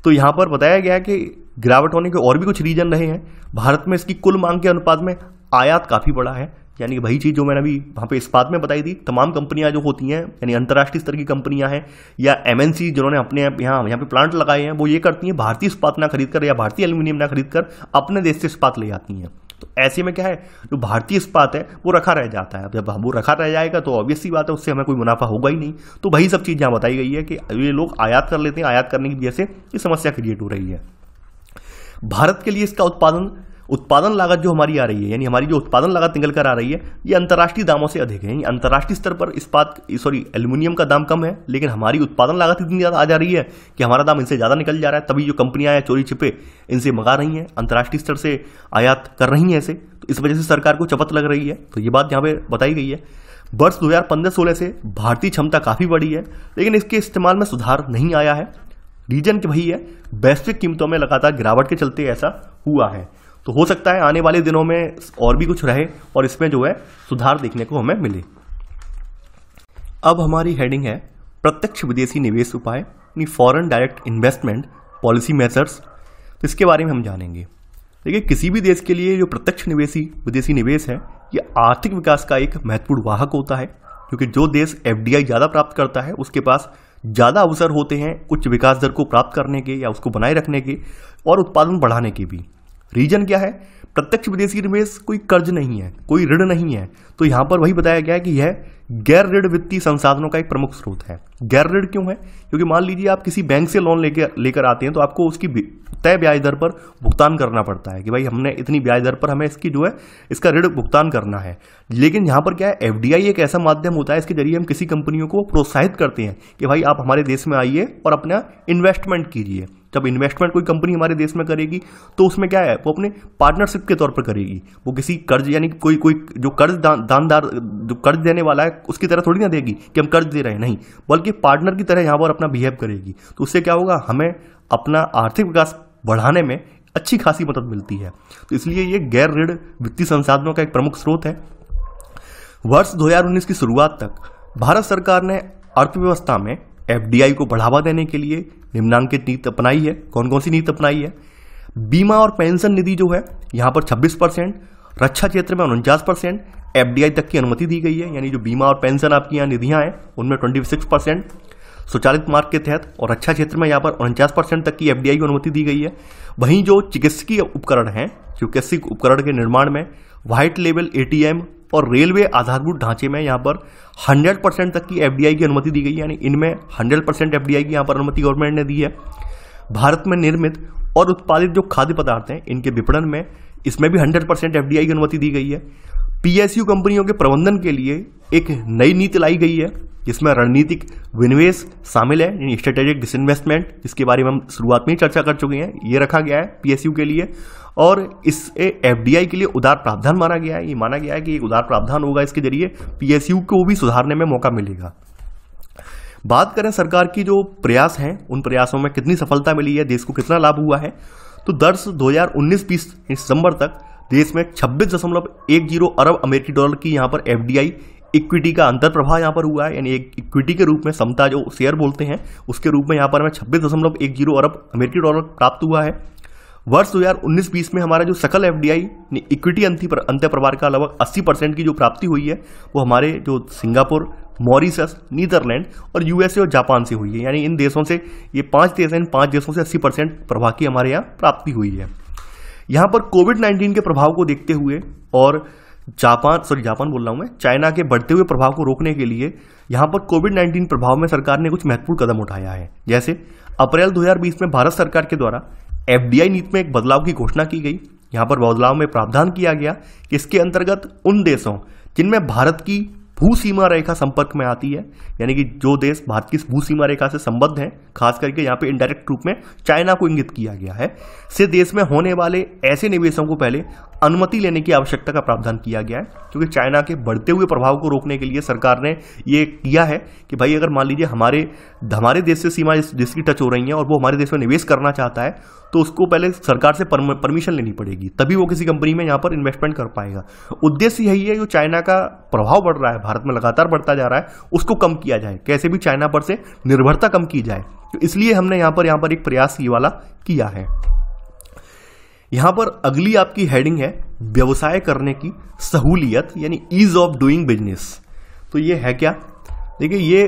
S1: तो यहाँ पर बताया गया है कि गिरावट होने के और भी कुछ रीजन रहे हैं भारत में इसकी कुल मांग के अनुपात में आयात काफ़ी बड़ा है यानी कि वही चीज़ जो मैंने अभी वहाँ पे इस्पात में बताई थी तमाम कंपनियाँ जो होती हैं यानी अंतर्राष्ट्रीय स्तर की कंपनियाँ हैं या एम जिन्होंने अपने यहाँ यहाँ पे प्लांट लगाए हैं वो ये करती हैं भारतीय इस्पात ना खरीद कर या भारतीय एल्यूमिनियम ना खरीद कर अपने देश से इस्पात ले जाती हैं तो ऐसे में क्या है जो भारतीय इस्पात है वो रखा रह जाता है जब वो रखा रह जाएगा तो ऑब्वियसली बात है उससे हमें कोई मुनाफा होगा ही नहीं तो वही सब चीज़ यहाँ बताई गई है कि ये लोग आयात कर लेते हैं आयात करने की वजह से ये समस्या क्रिएट हो रही है भारत के लिए इसका उत्पादन उत्पादन लागत जो हमारी आ रही है यानी हमारी जो उत्पादन लागत निकल कर आ रही है ये अंतर्राष्ट्रीय दामों से अधिक है अंतर्राष्ट्रीय स्तर पर इस्पात सॉरी एल्यूमिनियम का दाम कम है लेकिन हमारी उत्पादन लागत इतनी ज़्यादा आ जा रही है कि हमारा दाम इनसे ज़्यादा निकल जा रहा है तभी जो कंपनियाँ हैं चोरी छिपे इनसे मंगा रही हैं अंतर्राष्ट्रीय स्तर से आयात कर रही हैं ऐसे तो इस वजह से सरकार को चपत लग रही है तो ये बात यहाँ पर बताई गई है वर्ष दो हजार से भारतीय क्षमता काफ़ी बढ़ी है लेकिन इसके इस्तेमाल में सुधार नहीं आया है रीजन के वही है वैश्विक कीमतों में लगातार गिरावट के चलते ऐसा हुआ है तो हो सकता है आने वाले दिनों में और भी कुछ रहे और इसमें जो है सुधार देखने को हमें मिले अब हमारी हेडिंग है प्रत्यक्ष विदेशी निवेश उपाय यानी foreign direct investment policy measures तो इसके बारे में हम जानेंगे देखिए किसी भी देश के लिए जो प्रत्यक्ष निवेशी विदेशी निवेश है ये आर्थिक विकास का एक महत्वपूर्ण वाहक होता है क्योंकि जो देश एफ ज़्यादा प्राप्त करता है उसके पास ज़्यादा अवसर होते हैं उच्च विकास दर को प्राप्त करने के या उसको बनाए रखने के और उत्पादन बढ़ाने के भी रीजन क्या है प्रत्यक्ष विदेशी निवेश कोई कर्ज नहीं है कोई ऋण नहीं है तो यहाँ पर वही बताया गया है कि यह गैर ऋण वित्तीय संसाधनों का एक प्रमुख स्रोत है गैर ऋण क्यों है क्योंकि मान लीजिए आप किसी बैंक से लोन लेकर लेकर आते हैं तो आपको उसकी तय ब्याज दर पर भुगतान करना पड़ता है कि भाई हमने इतनी ब्याज दर पर हमें इसकी जो है इसका ऋण भुगतान करना है लेकिन यहाँ पर क्या है एफ एक ऐसा माध्यम होता है इसके जरिए हम किसी कंपनियों को प्रोत्साहित करते हैं कि भाई आप हमारे देश में आइए और अपना इन्वेस्टमेंट कीजिए जब इन्वेस्टमेंट कोई कंपनी हमारे देश में करेगी तो उसमें क्या है वो अपने पार्टनरशिप के तौर पर करेगी वो किसी कर्ज यानी कोई कोई जो कर्ज दानदार जो कर्ज देने वाला है उसकी तरह थोड़ी ना देगी कि हम कर्ज दे रहे हैं नहीं बल्कि पार्टनर की तरह यहाँ पर अपना बिहेव करेगी तो उससे क्या होगा हमें अपना आर्थिक विकास बढ़ाने में अच्छी खासी मदद मिलती है तो इसलिए ये गैर ऋण वित्तीय संसाधनों का एक प्रमुख स्रोत है वर्ष 2019 की शुरुआत तक भारत सरकार ने अर्थव्यवस्था में एफ को बढ़ावा देने के लिए निम्नांकित नीति अपनाई है कौन कौन सी नीति अपनाई है बीमा और पेंशन निधि जो है यहाँ पर 26 परसेंट रक्षा क्षेत्र में उनचास परसेंट एफ तक की अनुमति दी गई है यानी जो बीमा और पेंशन आपकी यहाँ निधियाँ हैं उनमें ट्वेंटी सिक्स परसेंट स्वचालित मार्ग के तहत और रक्षा क्षेत्र में यहाँ पर उनचास परसेंट तक की एफ की अनुमति दी गई है वहीं जो चिकित्सकीय उपकरण हैं चिकित्सकीय उपकरण के निर्माण में व्हाइट लेवल ए और रेलवे आधारभूत ढांचे में यहाँ पर 100 परसेंट तक की एफडीआई की अनुमति दी गई है यानी इनमें 100 परसेंट एफ की यहाँ पर अनुमति गवर्नमेंट ने दी है भारत में निर्मित और उत्पादित जो खाद्य पदार्थ हैं इनके विपणन में इसमें भी हंड्रेड परसेंट एफडीआई की अनुमति दी गई है पीएसयू कंपनियों के प्रबंधन के लिए एक नई नीति लाई गई है जिसमें रणनीतिक विनिवेश शामिल है यानी स्ट्रेटेजिक डिसइन्वेस्टमेंट जिसके बारे में हम शुरुआत में ही चर्चा कर चुके हैं ये रखा गया है पीएसयू के लिए और इस एफ के लिए उदार प्रावधान माना गया है ये माना गया है कि उदार प्रावधान होगा इसके जरिए पीएसयू को भी सुधारने में मौका मिलेगा बात करें सरकार की जो प्रयास हैं उन प्रयासों में कितनी सफलता मिली है देश को कितना लाभ हुआ है तो दर्श 2019 बीस दिसंबर तक देश में छब्बीस दशमलव एक जीरो अरब अमेरिकी डॉलर की यहाँ पर एफ इक्विटी का अंतर प्रभाव यहाँ पर हुआ है यानी एक इक्विटी के रूप में समता जो शेयर बोलते हैं उसके रूप में यहाँ पर हमें छब्बीस दशमलव एक जीरो अरब अमेरिकी डॉलर प्राप्त हुआ है वर्ष 2019-20 में हमारा जो सकल एफ ने इक्विटी अंत्य प्रभार का लगभग 80 परसेंट की जो प्राप्ति हुई है वो हमारे जो सिंगापुर मॉरिशस नीदरलैंड और यूएसए और जापान से हुई है यानी इन देशों से ये पांच देश हैं इन पांच देशों से 80 परसेंट प्रभाव की हमारे यहाँ प्राप्ति हुई है यहाँ पर कोविड नाइन्टीन के प्रभाव को देखते हुए और जापान सॉरी जापान बोल रहा हूँ मैं चाइना के बढ़ते हुए प्रभाव को रोकने के लिए यहाँ पर कोविड नाइन्टीन प्रभाव में सरकार ने कुछ महत्वपूर्ण कदम उठाया है जैसे अप्रैल 2020 में भारत सरकार के द्वारा एफडीआई नीति में एक बदलाव की घोषणा की गई यहाँ पर बदलाव में प्रावधान किया गया कि इसके अंतर्गत उन देशों जिनमें भारत की भू सीमा रेखा संपर्क में आती है यानी कि जो देश भारत की भू सीमा रेखा से संबद्ध हैं खास करके यहाँ पे इनडायरेक्ट रूप में चाइना को इंगित किया गया है से देश में होने वाले ऐसे निवेशों को पहले अनुमति लेने की आवश्यकता का प्रावधान किया गया है क्योंकि चाइना के बढ़ते हुए प्रभाव को रोकने के लिए सरकार ने ये किया है कि भाई अगर मान लीजिए हमारे हमारे देश से सीमा जिसकी टच हो रही है और वो हमारे देश में निवेश करना चाहता है तो उसको पहले सरकार से परमिशन लेनी पड़ेगी तभी वो किसी कंपनी में यहाँ पर इन्वेस्टमेंट कर पाएगा उद्देश्य यही है जो चाइना का प्रभाव बढ़ रहा है भारत में लगातार बढ़ता जा रहा है उसको कम किया जाए कैसे भी चाइना पर से निर्भरता कम की जाए तो इसलिए हमने यहाँ पर यहाँ पर एक प्रयास ये वाला किया है यहां पर अगली आपकी हेडिंग है व्यवसाय करने की सहूलियत यानी ईज ऑफ डूइंग बिजनेस तो ये है क्या देखिए ये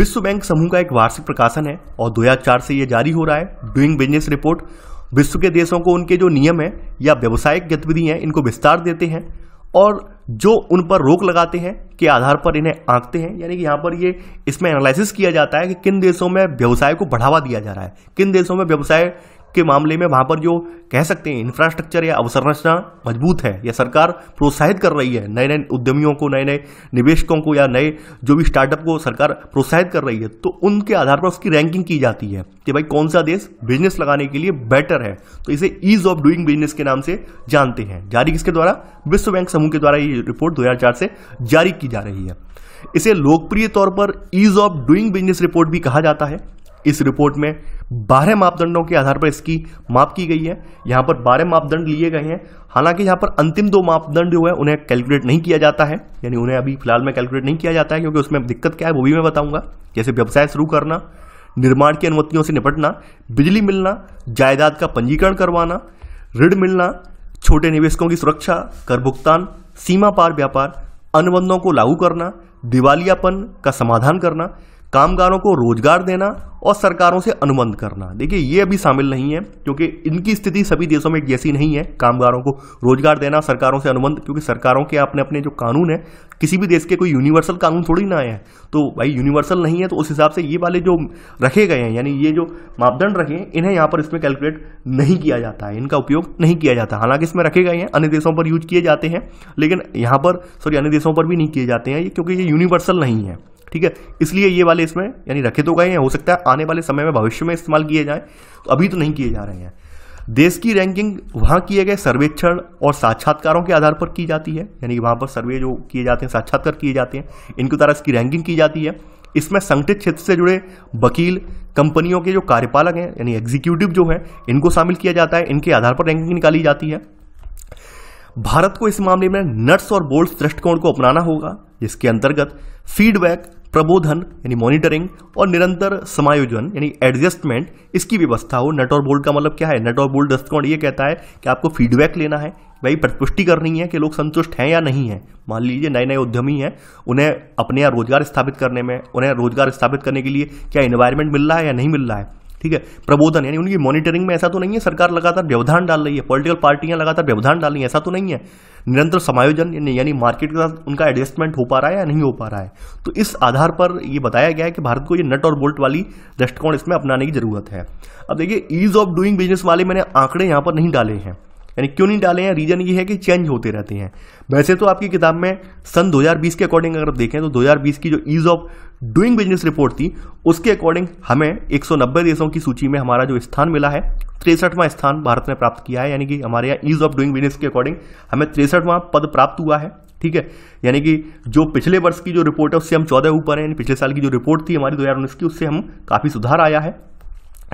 S1: विश्व बैंक समूह का एक वार्षिक प्रकाशन है और दो से ये जारी हो रहा है डूइंग बिजनेस रिपोर्ट विश्व के देशों को उनके जो नियम है या व्यवसायिक गतिविधियां हैं इनको विस्तार देते हैं और जो उन पर रोक लगाते हैं के आधार पर इन्हें आंकते हैं यानी कि यहाँ पर ये इसमें एनालिसिस किया जाता है कि किन देशों में व्यवसाय को बढ़ावा दिया जा रहा है किन देशों में व्यवसाय के मामले में वहां पर जो कह सकते हैं इंफ्रास्ट्रक्चर या अवसंरचना मजबूत है या सरकार प्रोत्साहित कर रही है नए नए उद्यमियों को नए नए निवेशकों को या नए जो भी स्टार्टअप को सरकार प्रोत्साहित कर रही है तो उनके आधार पर उसकी रैंकिंग की जाती है कि भाई कौन सा देश बिजनेस लगाने के लिए बेटर है तो इसे ईज ऑफ डूइंग बिजनेस के नाम से जानते हैं जारी किसके द्वारा विश्व बैंक समूह के द्वारा ये रिपोर्ट दो से जारी की जा रही है इसे लोकप्रिय तौर पर ease of doing business report भी कहा जाता है इस रिपोर्ट में बारह मापदंडों के आधार पर इसकी माप की गई है यहाँ पर बारह मापदंड लिए गए हैं हालांकि यहाँ पर अंतिम दो मापदंड जो है उन्हें कैलकुलेट नहीं किया जाता है यानी उन्हें अभी फिलहाल में कैलकुलेट नहीं किया जाता है क्योंकि उसमें दिक्कत क्या है वो भी मैं बताऊंगा जैसे व्यवसाय शुरू करना निर्माण की अनुमतियों से निपटना बिजली मिलना जायदाद का पंजीकरण करवाना ऋण मिलना छोटे निवेशकों की सुरक्षा कर भुगतान सीमा पार व्यापार अनुबंधों को लागू करना दिवालियापन का समाधान करना कामगारों को रोजगार देना और सरकारों से अनुबंध करना देखिए ये अभी शामिल नहीं है क्योंकि इनकी स्थिति सभी देशों में जैसी नहीं है कामगारों को रोजगार देना सरकारों से अनुबंध क्योंकि सरकारों के अपने अपने जो कानून है किसी भी देश के कोई यूनिवर्सल कानून थोड़ी ना आए हैं तो भाई यूनिवर्सल नहीं है तो उस हिसाब से ये वाले जो रखे गए हैं यानी ये जो मापदंड रखे हैं इन्हें यहाँ पर इसमें कैलकुलेट नहीं किया जाता है इनका उपयोग नहीं किया जाता हालांकि इसमें रखे गए हैं अन्य देशों पर यूज किए जाते हैं लेकिन यहाँ पर सॉरी अन्य देशों पर भी नहीं किए जाते हैं क्योंकि ये यूनिवर्सल नहीं है ठीक है इसलिए ये वाले इसमें यानी रखे तो गए हैं हो सकता है आने वाले समय में भविष्य में इस्तेमाल किए जाएं तो अभी तो नहीं किए जा रहे हैं देश की रैंकिंग वहाँ किए गए सर्वेक्षण और साक्षात्कारों के आधार पर की जाती है यानी वहाँ पर सर्वे जो किए जाते हैं साक्षात्कार किए जाते हैं इनके द्वारा इसकी रैंकिंग की जाती है इसमें संगठित क्षेत्र से जुड़े वकील कंपनियों के जो कार्यपालक हैं यानी एग्जीक्यूटिव जो हैं इनको शामिल किया जाता है इनके आधार पर रैंकिंग निकाली जाती है भारत को इस मामले में नट्स और बोल्ट दृष्टिकोण को अपनाना होगा जिसके अंतर्गत फीडबैक प्रबोधन यानी मॉनिटरिंग और निरंतर समायोजन यानी एडजस्टमेंट इसकी व्यवस्था हो नट और बोल्ड का मतलब क्या है नट और बोल्ड दृष्टिकोण ये कहता है कि आपको फीडबैक लेना है भाई प्रतिपुष्टि करनी है कि लोग संतुष्ट हैं या नहीं है मान लीजिए नए नए उद्यमी हैं उन्हें अपने यहाँ रोजगार स्थापित करने में उन्हें रोजगार स्थापित करने के लिए क्या इन्वायरमेंट मिल रहा है या नहीं मिल रहा है ठीक है प्रबोधन यानी उनकी मॉनिटरिंग में ऐसा तो नहीं है सरकार लगातार व्यवधान डाल रही है पॉलिटिकल पार्टियां लगातार व्यवधान डाल रही है ऐसा तो नहीं है निरंतर समायोजन यानी मार्केट के साथ उनका एडजस्टमेंट हो पा रहा है या नहीं हो पा रहा है तो इस आधार पर यह बताया गया है कि भारत को ये नट और बोल्ट वाली दृष्टिकोण इसमें अपनाने की जरूरत है अब देखिए ईज ऑफ डूइंग बिजनेस वाले मैंने आंकड़े यहाँ पर नहीं डाले हैं यानी क्यों नहीं डाले हैं रीजन ये है कि चेंज होते रहते हैं वैसे तो आपकी किताब में सन 2020 के अकॉर्डिंग अगर आप देखें तो 2020 की जो ease of doing business report थी उसके अकॉर्डिंग हमें 190 देशों की सूची में हमारा जो स्थान मिला है तिरसठवां स्थान भारत ने प्राप्त किया है यानी कि हमारे यहाँ ईज ऑफ डूइंग बिजनेस के अकॉर्डिंग हमें तिरसठवां पद प्राप्त हुआ है ठीक है यानी कि जो पिछले वर्ष की जो रिपोर्ट है उससे हम चौदह ऊपर हैं पिछले साल की जो रिपोर्ट थी हमारी दो की उससे हम काफ़ी सुधार आया है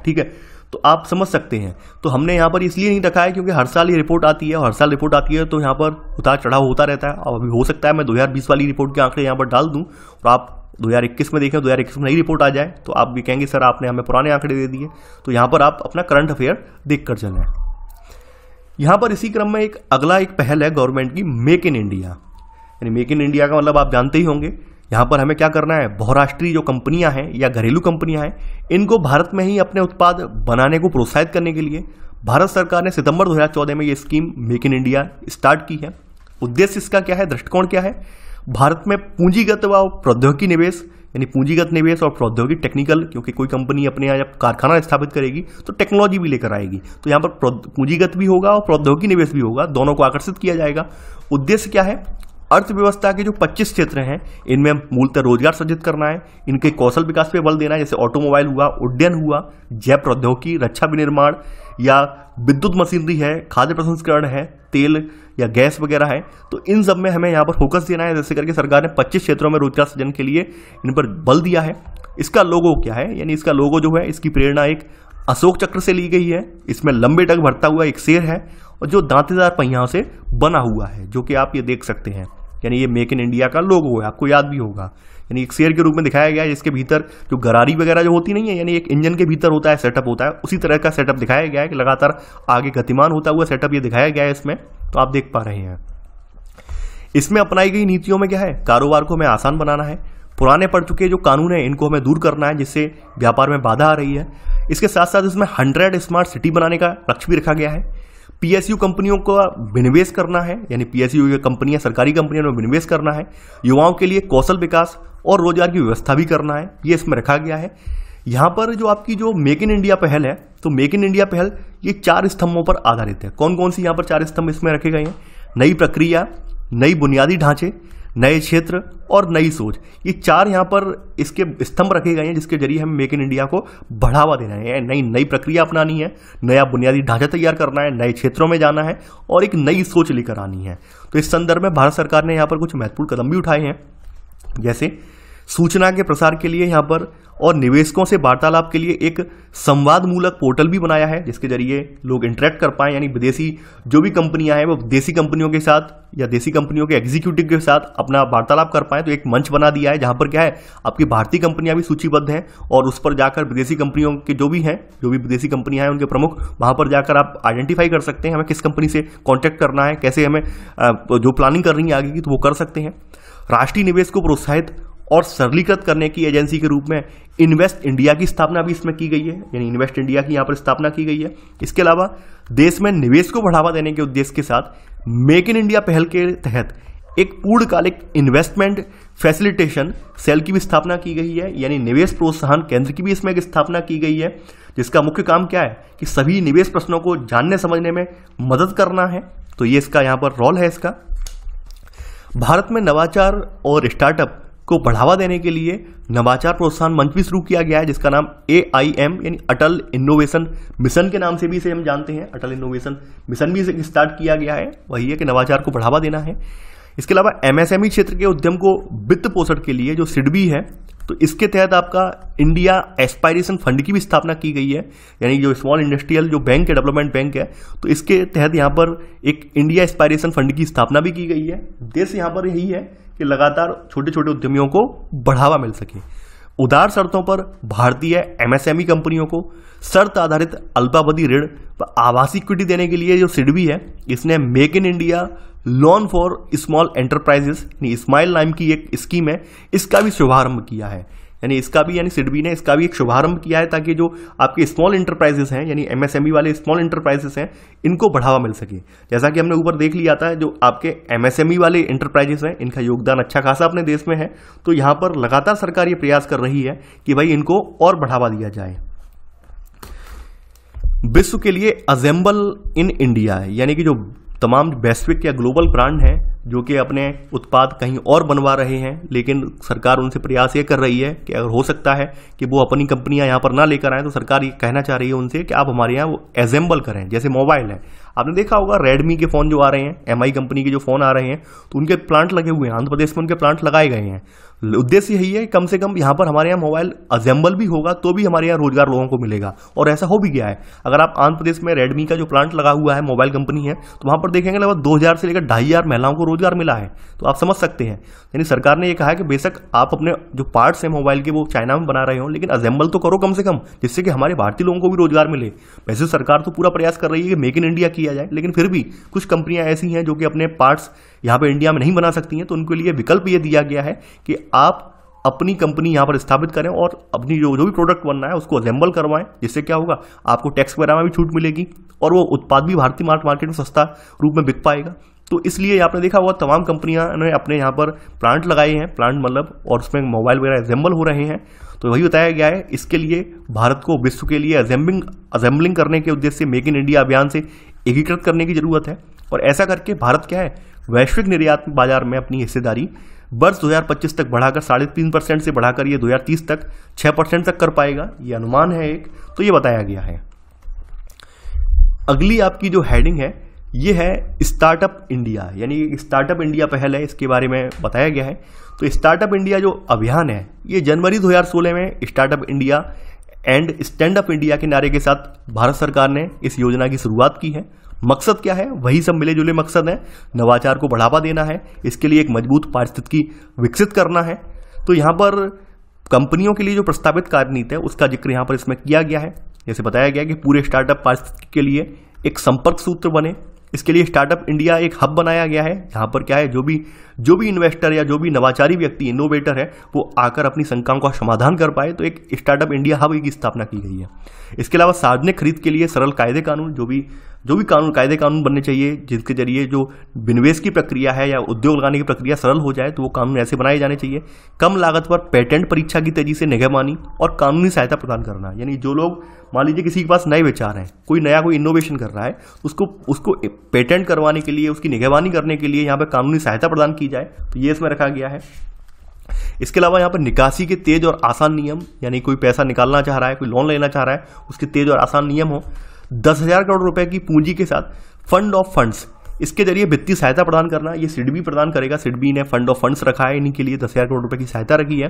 S1: ठीक है तो आप समझ सकते हैं तो हमने यहाँ पर इसलिए नहीं रखा है क्योंकि हर साल ये रिपोर्ट आती है और हर साल रिपोर्ट आती है तो यहाँ पर उतार चढ़ाव होता रहता है और अभी हो सकता है मैं 2020 वाली रिपोर्ट के आंकड़े यहाँ पर डाल दूँ और आप 2021 में देखें 2021 में नई रिपोर्ट आ जाए तो आप भी कहेंगे सर आपने हमें पुराने आंकड़े दे दिए तो यहाँ पर आप अपना करंट अफेयर देख कर चलें यहाँ पर इसी क्रम में एक अगला एक पहल है गवर्नमेंट की मेक इन इंडिया यानी मेक इन इंडिया का मतलब आप जानते ही होंगे यहाँ पर हमें क्या करना है बहुराष्ट्रीय जो कंपनियाँ हैं या घरेलू कंपनियाँ हैं इनको भारत में ही अपने उत्पाद बनाने को प्रोत्साहित करने के लिए भारत सरकार ने सितंबर 2014 में ये scheme make in India start की है उद्देश्य इसका क्या है दृष्टिकोण क्या है भारत में पूंजीगत व प्रौद्योगिकी निवेश यानी पूंजीगत निवेश और प्रौद्योगिकी टेक्निकल क्योंकि कोई कंपनी अपने यहाँ जब कारखाना स्थापित करेगी तो टेक्नोलॉजी भी लेकर आएगी तो यहाँ पर पूंजीगत भी होगा और प्रौद्योगिकी निवेश भी होगा दोनों को आकर्षित किया जाएगा उद्देश्य क्या है अर्थव्यवस्था के जो 25 क्षेत्र हैं इनमें मूलतः रोजगार सृजित करना है इनके कौशल विकास पे बल देना है जैसे ऑटोमोबाइल हुआ उड्डयन हुआ जैव प्रौद्योगिकी रक्षा विनिर्माण या विद्युत मशीनरी है खाद्य प्रसंस्करण है तेल या गैस वगैरह है तो इन सब में हमें यहाँ पर फोकस देना है जैसे करके सरकार ने 25 क्षेत्रों में रोजगार सृजन के लिए इन पर बल दिया है इसका लोगो क्या है यानी इसका लोगो जो है इसकी प्रेरणा एक अशोक चक्र से ली गई है इसमें लंबे टक भरता हुआ एक शेर है और जो दांतेदार पहियाओं से बना हुआ है जो कि आप ये देख सकते हैं यानी ये मेक इन इंडिया का लोगो है आपको याद भी होगा यानी एक शेयर के रूप में दिखाया गया है जिसके भीतर जो गरारी वगैरह जो होती नहीं है यानी एक इंजन के भीतर होता है सेटअप होता है उसी तरह का सेटअप दिखाया गया है कि लगातार आगे गतिमान होता हुआ सेटअप ये दिखाया गया है इसमें तो आप देख पा रहे हैं इसमें अपनाई गई नीतियों में क्या है कारोबार को हमें आसान बनाना है पुराने पड़ चुके जो कानून है इनको हमें दूर करना है जिससे व्यापार में बाधा आ रही है इसके साथ साथ इसमें हंड्रेड स्मार्ट सिटी बनाने का लक्ष्य भी रखा गया है पीएसयू कंपनियों को विनिवेश करना है यानी पीएसयू की कंपनियां सरकारी कंपनियों में विनिवेश करना है युवाओं के लिए कौशल विकास और रोजगार की व्यवस्था भी करना है ये इसमें रखा गया है यहाँ पर जो आपकी जो मेक इन इंडिया पहल है तो मेक इन इंडिया पहल ये चार स्तंभों पर आधारित है कौन कौन सी यहाँ पर चार स्तंभ इसमें रखे गए हैं नई प्रक्रिया नई बुनियादी ढांचे नए क्षेत्र और नई सोच ये चार यहाँ पर इसके स्तंभ रखे गए हैं जिसके जरिए हम मेक इन इंडिया को बढ़ावा देना है नई नई प्रक्रिया अपनानी है नया बुनियादी ढांचा तैयार करना है नए क्षेत्रों में जाना है और एक नई सोच लेकर आनी है तो इस संदर्भ में भारत सरकार ने यहाँ पर कुछ महत्वपूर्ण कदम भी उठाए हैं जैसे सूचना के प्रसार के लिए यहाँ पर और निवेशकों से वार्तालाप के लिए एक संवादमूलक पोर्टल भी बनाया है जिसके जरिए लोग इंटरेक्ट कर पाएँ यानी विदेशी जो भी कंपनियाँ हैं वो विदेशी कंपनियों के साथ या देसी कंपनियों के एग्जीक्यूटिव के साथ अपना वार्तालाप कर पाए तो एक मंच बना दिया है जहाँ पर क्या है आपकी भारतीय कंपनियां भी सूचीबद्ध हैं और उस पर जाकर विदेशी कंपनियों के जो भी हैं जो भी विदेशी कंपनियाँ हैं उनके प्रमुख वहाँ पर जाकर आप आइडेंटिफाई कर सकते हैं हमें किस कंपनी से कॉन्टैक्ट करना है कैसे हमें जो प्लानिंग करनी है आगे की तो वो कर सकते हैं राष्ट्रीय निवेश को प्रोत्साहित और सरलीकृत करने की एजेंसी के रूप में इन्वेस्ट इंडिया की स्थापना भी इसमें की गई है यानी इन्वेस्ट इंडिया की यहाँ पर स्थापना की गई है इसके अलावा देश में निवेश को बढ़ावा देने के उद्देश्य के साथ मेक इन इंडिया पहल के तहत एक पूर्णकालिक इन्वेस्टमेंट फैसिलिटेशन सेल की भी स्थापना की गई है यानी निवेश प्रोत्साहन केंद्र की भी इसमें एक स्थापना की गई है जिसका मुख्य काम क्या है कि सभी निवेश प्रश्नों को जानने समझने में मदद करना है तो ये इसका यहाँ पर रोल है इसका भारत में नवाचार और स्टार्टअप को बढ़ावा देने के लिए नवाचार प्रोत्साहन मंच भी शुरू किया गया है जिसका नाम ए आई एम यानी अटल इनोवेशन मिशन के नाम से भी इसे हम जानते हैं अटल इनोवेशन मिशन भी इसे स्टार्ट किया गया है वही है कि नवाचार को बढ़ावा देना है इसके अलावा एमएसएमई e क्षेत्र के उद्यम को वित्त पोषण के लिए जो सिडबी है तो इसके तहत आपका इंडिया एस्पायरेशन फंड की भी स्थापना की गई है यानी जो स्मॉल इंडस्ट्रियल जो बैंक है डेवलपमेंट बैंक है तो इसके तहत यहाँ पर एक इंडिया एस्पायरेशन फंड की स्थापना भी की गई है देश यहाँ पर यही है कि लगातार छोटे छोटे उद्यमियों को बढ़ावा मिल सके उदार शर्तों पर भारतीय एमएसएमई e कंपनियों को शर्त आधारित अल्पावधि ऋण व आवासीय इक्विटी देने के लिए जो सिडबी है इसने make in India loan for small enterprises SMILE नाम की एक स्कीम है इसका भी शुभारंभ किया है यानी इसका भी यानी सिडबी ने इसका भी एक शुभारंभ किया है ताकि जो आपके स्मॉल इंटरप्राइजेस हैं यानी एमएसएमई e वाले स्मॉल इंटरप्राइजेस हैं इनको बढ़ावा मिल सके जैसा कि हमने ऊपर देख लिया था जो आपके एमएसएमई e वाले इंटरप्राइजेस हैं इनका योगदान अच्छा खासा अपने देश में है तो यहाँ पर लगातार सरकार ये प्रयास कर रही है कि भाई इनको और बढ़ावा दिया जाए विश्व के लिए अजेंबल इन इंडिया यानी कि जो तमाम वैश्विक या ग्लोबल ब्रांड हैं जो कि अपने उत्पाद कहीं और बनवा रहे हैं लेकिन सरकार उनसे प्रयास ये कर रही है कि अगर हो सकता है कि वो अपनी कंपनियां यहाँ पर ना लेकर आएँ तो सरकार ये कहना चाह रही है उनसे कि आप हमारे यहाँ वो एजेंबल करें जैसे मोबाइल है आपने देखा होगा रेडमी के फ़ोन जो आ रहे हैं एम कंपनी के जो फ़ोन आ रहे हैं तो उनके प्लांट लगे हुए हैं आंध्र प्रदेश में उनके प्लांट लगाए गए हैं उद्देश्य यही है कम से कम यहाँ पर हमारे यहाँ मोबाइल अजेंबल भी होगा तो भी हमारे यहाँ रोजगार लोगों को मिलेगा और ऐसा हो भी गया है अगर आप आंध्र प्रदेश में रेडमी का जो प्लांट लगा हुआ है मोबाइल कंपनी है तो वहाँ पर देखेंगे लगभग दो हज़ार से लेकर ढाई हज़ार महिलाओं को रोजगार मिला है तो आप समझ सकते हैं यानी सरकार ने यह कहा है कि बेशक आप अपने जो पार्ट्स हैं मोबाइल के वो चाइना में बना रहे हो लेकिन अजेंबल तो करो कम से कम जिससे कि हमारे भारतीय लोगों को भी रोजगार मिले वैसे सरकार तो पूरा प्रयास कर रही है कि मेक इन इंडिया किया जाए लेकिन फिर भी कुछ कंपनियां ऐसी हैं जो कि अपने पार्ट्स यहाँ पर इंडिया में नहीं बना सकती हैं तो उनके लिए विकल्प ये दिया गया है कि आप अपनी कंपनी यहाँ पर स्थापित करें और अपनी जो जो भी प्रोडक्ट बनना है उसको असेंबल करवाएं जिससे क्या होगा आपको टैक्स वगैरह में भी छूट मिलेगी और वो उत्पाद भी भारतीय मार्केट में सस्ता रूप में बिक पाएगा तो इसलिए आपने देखा हुआ तमाम कंपनियां ने अपने यहाँ पर प्लांट लगाए हैं प्लांट मतलब और उसमें मोबाइल वगैरह असेंबल हो रहे हैं तो वही बताया गया है इसके लिए भारत को विश्व के लिए असेंबलिंग असेंबलिंग करने के उद्देश्य से मेक इन इंडिया अभियान से एकीकृत करने की ज़रूरत है और ऐसा करके भारत क्या है वैश्विक निर्यात बाजार में अपनी हिस्सेदारी वर्ष 2025 तक बढ़ाकर साढ़े तीन परसेंट से बढ़ाकर ये 2030 तक 6 परसेंट तक कर पाएगा ये अनुमान है एक तो ये बताया गया है अगली आपकी जो हेडिंग है ये है स्टार्टअप इंडिया यानी स्टार्टअप इंडिया पहल है इसके बारे में बताया गया है तो स्टार्टअप इंडिया जो अभियान है ये जनवरी 2016 में startup India and stand up India के नारे के साथ भारत सरकार ने इस योजना की शुरुआत की है मकसद क्या है वही सब मिले जुले मकसद हैं नवाचार को बढ़ावा देना है इसके लिए एक मजबूत पारिस्थितिकी विकसित करना है तो यहाँ पर कंपनियों के लिए जो प्रस्तावित कार्यनीति है उसका जिक्र यहाँ पर इसमें किया गया है जैसे बताया गया कि पूरे स्टार्टअप पारिस्थितिकी के लिए एक संपर्क सूत्र बने इसके लिए स्टार्टअप इंडिया एक हब बनाया गया है यहाँ पर क्या है जो भी जो भी इन्वेस्टर या जो भी नवाचारी व्यक्ति इनोवेटर है वो आकर अपनी शंकाओं का समाधान कर पाए तो एक स्टार्टअप इंडिया हब की स्थापना की गई है इसके अलावा सार्वजनिक खरीद के लिए सरल कायदे कानून जो भी जो भी कानून कायदे कानून बनने चाहिए जिसके जरिए जो विनिवेश की प्रक्रिया है या उद्योग लगाने की प्रक्रिया सरल हो जाए तो वो कानून ऐसे बनाए जाने चाहिए कम लागत पर पेटेंट परीक्षा की तेजी से निगहबानी और कानूनी सहायता प्रदान करना यानी जो लोग मान लीजिए किसी के पास नए विचार हैं कोई नया कोई इनोवेशन कर रहा है उसको उसको पेटेंट करवाने के लिए उसकी निगहबानी करने के लिए यहाँ पर कानूनी सहायता प्रदान की जाए तो ये इसमें रखा गया है इसके अलावा यहाँ पर निकासी के तेज और आसान नियम यानी कोई पैसा निकालना चाह रहा है कोई लोन लेना चाह रहा है उसके तेज और आसान नियम हो दस हज़ार करोड़ रुपए की पूंजी के साथ फंड ऑफ फंड्स इसके जरिए वित्तीय सहायता प्रदान करना ये सिडबी प्रदान करेगा सिडबी ने फंड ऑफ फंड्स रखा है इन्हीं के लिए दस हज़ार करोड़ रुपए की सहायता रखी है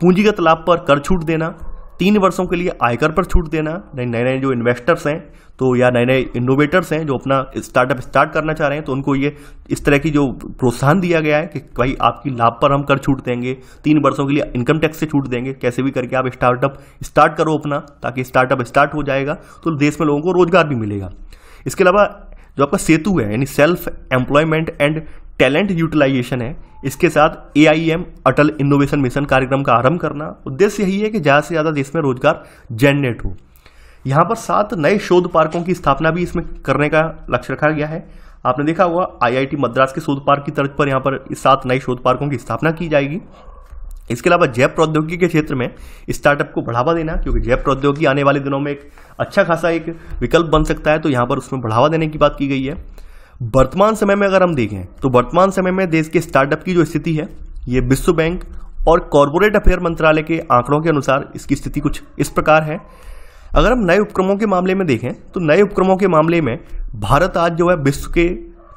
S1: पूंजीगत लाभ पर कर छूट देना तीन वर्षों के लिए आयकर पर छूट देना नए नए जो इन्वेस्टर्स हैं तो या नए नए इनोवेटर्स हैं जो अपना स्टार्टअप स्टार्ट करना चाह रहे हैं तो उनको ये इस तरह की जो प्रोत्साहन दिया गया है कि भाई आपकी लाभ पर हम कर छूट देंगे तीन वर्षों के लिए इनकम टैक्स से छूट देंगे कैसे भी करके आप स्टार्टअप स्टार्ट करो अपना ताकि स्टार्टअप स्टार्ट हो जाएगा तो देश में लोगों को रोजगार भी मिलेगा इसके अलावा जो आपका सेतु है यानी self employment and talent utilisation है इसके साथ ए अटल इनोवेशन मिशन कार्यक्रम का आरंभ करना उद्देश्य यही है कि ज़्यादा से ज़्यादा देश में रोजगार जनरेट हो यहां पर सात नए शोध पार्कों की स्थापना भी इसमें करने का लक्ष्य रखा गया है आपने देखा होगा आईआईटी मद्रास के शोध पार्क की तर्ज पर यहाँ पर इस सात नए शोध पार्कों की स्थापना की जाएगी इसके अलावा जैव प्रौद्योगिकी के क्षेत्र में स्टार्टअप को बढ़ावा देना क्योंकि जैव प्रौद्योगिकी आने वाले दिनों में एक अच्छा खासा एक विकल्प बन सकता है तो यहाँ पर उसमें बढ़ावा देने की बात की गई है वर्तमान समय में अगर हम देखें तो वर्तमान समय में देश के स्टार्टअप की जो स्थिति है ये विश्व बैंक और कॉरपोरेट अफेयर मंत्रालय के आंकड़ों के अनुसार इसकी स्थिति कुछ इस प्रकार है अगर हम नए उपक्रमों के मामले में देखें तो नए उपक्रमों के मामले में भारत आज जो है विश्व के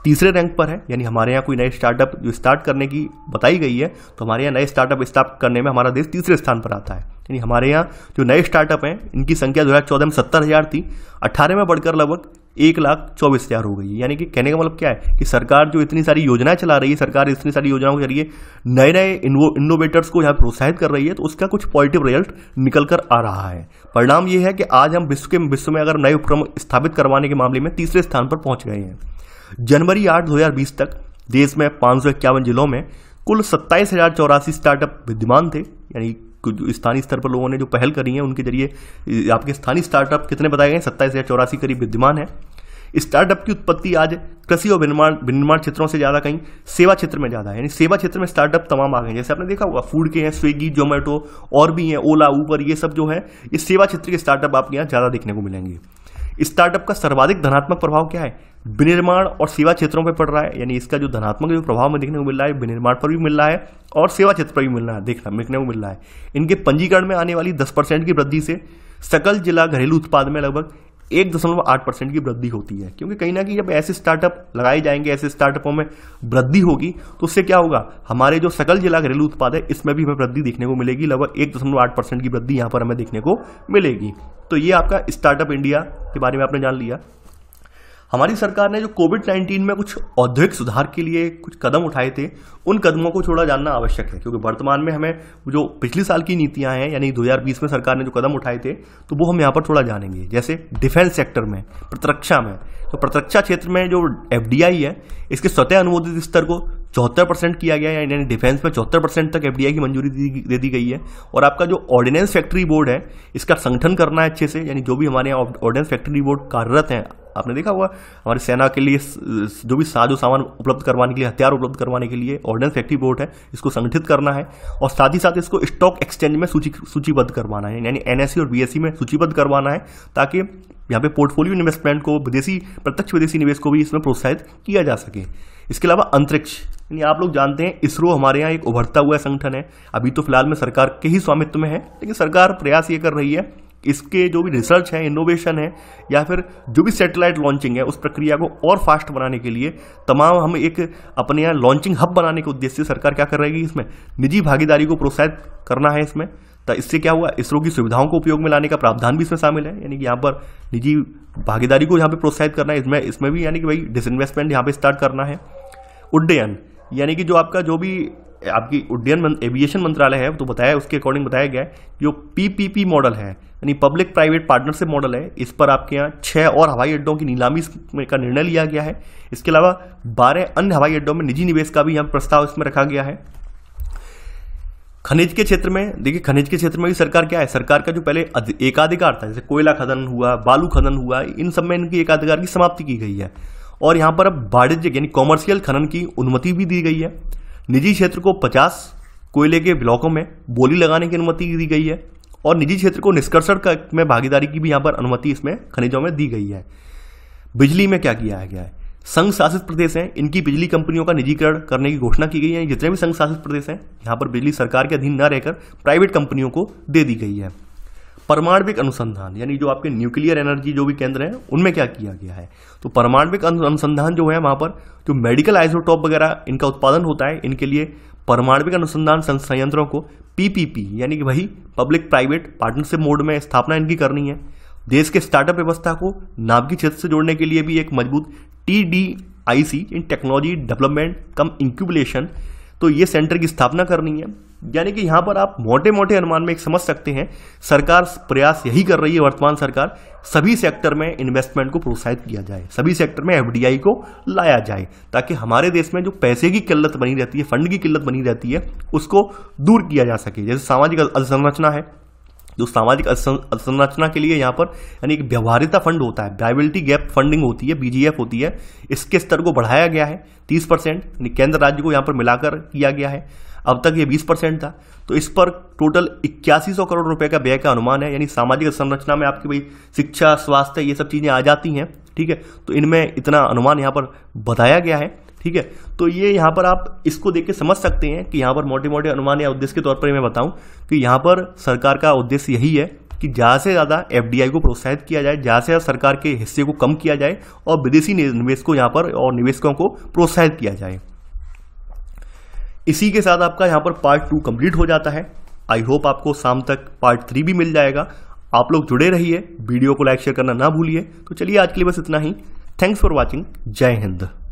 S1: तीसरे रैंक पर है यानी हमारे यहाँ कोई नए स्टार्टअप जो स्टार्ट करने की बताई गई है तो हमारे यहाँ नए स्टार्टअप स्टार्ट करने में हमारा देश तीसरे स्थान पर आता है यानी हमारे यहाँ जो नए स्टार्टअप हैं इनकी संख्या दो हज़ार चौदह में सत्तर हज़ार थी अट्ठारह में बढ़कर लगभग एक लाख चौबीस हज़ार हो गई है यानी कि कहने का मतलब क्या है कि सरकार जो इतनी सारी योजनाएं चला रही है सरकार इतनी सारी योजनाओं के जरिए नए नए इनोवेटर्स को यहाँ प्रोत्साहित कर रही है तो उसका कुछ पॉजिटिव रिजल्ट निकल कर आ रहा है परिणाम यह है कि आज हम विश्व के विश्व में अगर नए उपक्रम स्थापित करवाने के मामले में तीसरे स्थान पर पहुँच गए हैं जनवरी आठ दो तक देश में पाँच जिलों में कुल सत्ताईस हज़ार चौरासी स्टार्टअप विद्यमान थे यानी स्थानीय स्तर पर लोगों ने जो पहल करी है उनके जरिए आपके स्थानीय स्टार्टअप कितने बताए गए सत्ताईस या चौरासी करीब विद्यमान है स्टार्टअप की उत्पत्ति आज कृषि और विनिर्माण विनिर्माण क्षेत्रों से ज़्यादा कहीं सेवा क्षेत्र में ज़्यादा है यानी सेवा क्षेत्र में स्टार्टअप तमाम आ गए जैसे आपने देखा होगा फूड के हैं स्विगी जोमेटो और भी हैं ओला ऊबर ये सब जो है ये सेवा क्षेत्र के स्टार्टअप आपके यहाँ ज़्यादा देखने को मिलेंगे स्टार्टअप का सर्वाधिक धनात्मक प्रभाव क्या है विनिर्माण और सेवा क्षेत्रों पर पड़ रहा है यानी इसका जो धनात्मक जो प्रभाव में देखने को मिल रहा है विनिर्माण पर भी मिल रहा है और सेवा क्षेत्र पर भी मिल रहा है देखना देखने को मिल रहा है इनके पंजीकरण में आने वाली दस परसेंट की वृद्धि से सकल जिला घरेलू उत्पाद में लगभग एक दशमलव आठ परसेंट की वृद्धि होती है क्योंकि कहीं ना कहीं जब ऐसे स्टार्टअप लगाए जाएंगे ऐसे स्टार्टअपों में वृद्धि होगी तो उससे क्या होगा हमारे जो सकल जिला घरेलू उत्पाद है इसमें भी हमें वृद्धि देखने को मिलेगी लगभग एक दशमलव आठ परसेंट की वृद्धि यहाँ पर हमें देखने को मिलेगी तो ये आपका स्टार्टअप इंडिया के बारे में आपने जान लिया हमारी सरकार ने जो कोविड नाइन्टीन में कुछ औद्योगिक सुधार के लिए कुछ कदम उठाए थे उन कदमों को थोड़ा जानना आवश्यक है क्योंकि वर्तमान में हमें जो पिछले साल की नीतियाँ हैं यानी 2020 में सरकार ने जो कदम उठाए थे तो वो हम यहाँ पर थोड़ा जानेंगे जैसे डिफेंस सेक्टर में प्रतिरक्षा में तो प्रतिरक्षा क्षेत्र में जो एफ है इसके स्वतः अनुमोदित स्तर को चौहत्तर परसेंट किया गया है यानी डिफेंस में चौहत्तर परसेंट तक एफ की मंजूरी दे दी गई है और आपका जो ऑर्डिनेंस फैक्ट्री बोर्ड है इसका संगठन करना है अच्छे से यानी जो भी हमारे यहाँ ऑर्डिनेंस फैक्ट्री बोर्ड कार्यरत हैं आपने देखा होगा हमारी सेना के लिए जो भी साजो सामान उपलब्ध करवाने के लिए हथियार उपलब्ध करवाने के लिए ऑर्डिनेंस फैक्ट्री बोर्ड है इसको संगठित करना है और साथ ही साथ इसको स्टॉक एक्सचेंज में सूची सूचीबद्ध करवाना है यानी एन e और बी e में सूचीबद्ध करवाना है ताकि यहाँ पे पोर्टफोलियो इन्वेस्टमेंट को विदेशी प्रत्यक्ष विदेशी निवेश को भी इसमें प्रोत्साहित किया जा सके इसके अलावा अंतरिक्ष यानी आप लोग जानते हैं इसरो हमारे यहाँ एक उभरता हुआ संगठन है अभी तो फिलहाल में सरकार के ही स्वामित्व में है लेकिन सरकार प्रयास ये कर रही है इसके जो भी रिसर्च है इनोवेशन है या फिर जो भी सैटेलाइट लॉन्चिंग है उस प्रक्रिया को और फास्ट बनाने के लिए तमाम हम एक अपने यहाँ लॉन्चिंग हब बनाने के उद्देश्य से सरकार क्या कर रही है इसमें निजी भागीदारी को प्रोत्साहित करना है इसमें तो इससे क्या हुआ इसरो की सुविधाओं को उपयोग में लाने का प्रावधान भी इसमें शामिल है यानी कि यहाँ पर निजी भागीदारी को यहाँ पर प्रोत्साहित करना है इसमें इसमें भी यानी कि भाई डिसइन्वेस्टमेंट यहाँ पर स्टार्ट करना है उड्डयन यानी कि जो आपका जो भी आपकी उड्डयन एविएशन मंत्रालय है तो बताया उसके अकॉर्डिंग बताया गया है जो पीपीपी मॉडल है यानी पब्लिक प्राइवेट पार्टनरशिप मॉडल है इस पर आपके यहाँ छः और हवाई अड्डों की नीलामी का निर्णय लिया गया है इसके अलावा बारह अन्य हवाई अड्डों में निजी निवेश का भी यहाँ प्रस्ताव इसमें रखा गया है खनिज के क्षेत्र में देखिए खनिज के क्षेत्र में भी सरकार क्या है सरकार का जो पहले एकाधिकार था जैसे कोयला खनन हुआ बालू खनन हुआ इन सब में इनकी एकाधिकार की समाप्ति की गई है और यहाँ पर अब वाणिज्य यानी कॉमर्शियल खनन की अनुमति भी दी गई है निजी क्षेत्र को 50 कोयले के ब्लॉकों में बोली लगाने की अनुमति दी गई है और निजी क्षेत्र को निष्कर्षण में भागीदारी की भी यहां पर अनुमति इसमें खनिजों में दी गई है बिजली में क्या किया गया है संघ शासित प्रदेश हैं इनकी बिजली कंपनियों का निजीकरण करने की घोषणा की गई है जितने भी संघ शासित प्रदेश हैं यहाँ पर बिजली सरकार के अधीन न रहकर प्राइवेट कंपनियों को दे दी गई है परमाणविक अनुसंधान यानी जो आपके न्यूक्लियर एनर्जी जो भी केंद्र हैं उनमें क्या किया गया है तो परमाणविक अनुसंधान जो है वहाँ पर जो मेडिकल आइसोटॉप वगैरह इनका उत्पादन होता है इनके लिए परमाणविक अनुसंधान संयंत्रों को पीपीपी यानी कि वही पब्लिक प्राइवेट पार्टनरशिप मोड में स्थापना इनकी करनी है देश के स्टार्टअप व्यवस्था को नाभिकीय क्षेत्र से जोड़ने के लिए भी एक मजबूत टी डी आई सी इन टेक्नोलॉजी डेवलपमेंट कम इंक्यूबलेशन तो ये सेंटर की स्थापना करनी है यानी कि यहां पर आप मोटे मोटे अनुमान में एक समझ सकते हैं सरकार प्रयास यही कर रही है वर्तमान सरकार सभी सेक्टर में इन्वेस्टमेंट को प्रोत्साहित किया जाए सभी सेक्टर में एफडीआई को लाया जाए ताकि हमारे देश में जो पैसे की किल्लत बनी रहती है फंड की किल्लत बनी रहती है उसको दूर किया जा सके जैसे सामाजिक अधसंरचना है जो तो सामाजिक संरचना के लिए यहाँ पर यानी एक व्यवहारिता फंड होता है वायबिलिटी गैप फंडिंग होती है बीजीएफ होती है इसके स्तर को बढ़ाया गया है तीस परसेंट यानी केंद्र राज्य को यहाँ पर मिलाकर किया गया है अब तक ये 20 परसेंट था तो इस पर टोटल इक्यासी सौ करोड़ रुपए का व्यय का अनुमान है यानी सामाजिक संरचना में आपकी भाई शिक्षा स्वास्थ्य ये सब चीज़ें आ जाती हैं ठीक है तो इनमें इतना अनुमान यहाँ पर बताया गया है ठीक है तो ये यहाँ पर आप इसको देख के समझ सकते हैं कि यहाँ पर मोटे मोटे अनुमान या उद्देश्य के तौर पर मैं बताऊँ कि यहाँ पर सरकार का उद्देश्य यही है कि ज़्यादा से ज़्यादा एफडीआई को प्रोत्साहित किया जाए ज़्यादा से ज़्यादा सरकार के हिस्से को कम किया जाए और विदेशी निवेशकों यहाँ पर और निवेशकों को प्रोत्साहित किया जाए इसी के साथ आपका यहाँ पर पार्ट टू कंप्लीट हो जाता है आई होप आपको शाम तक पार्ट थ्री भी मिल जाएगा आप लोग जुड़े रहिए वीडियो को लाइक शेयर करना ना भूलिए तो चलिए आज के लिए बस इतना ही थैंक्स फॉर वॉचिंग जय हिंद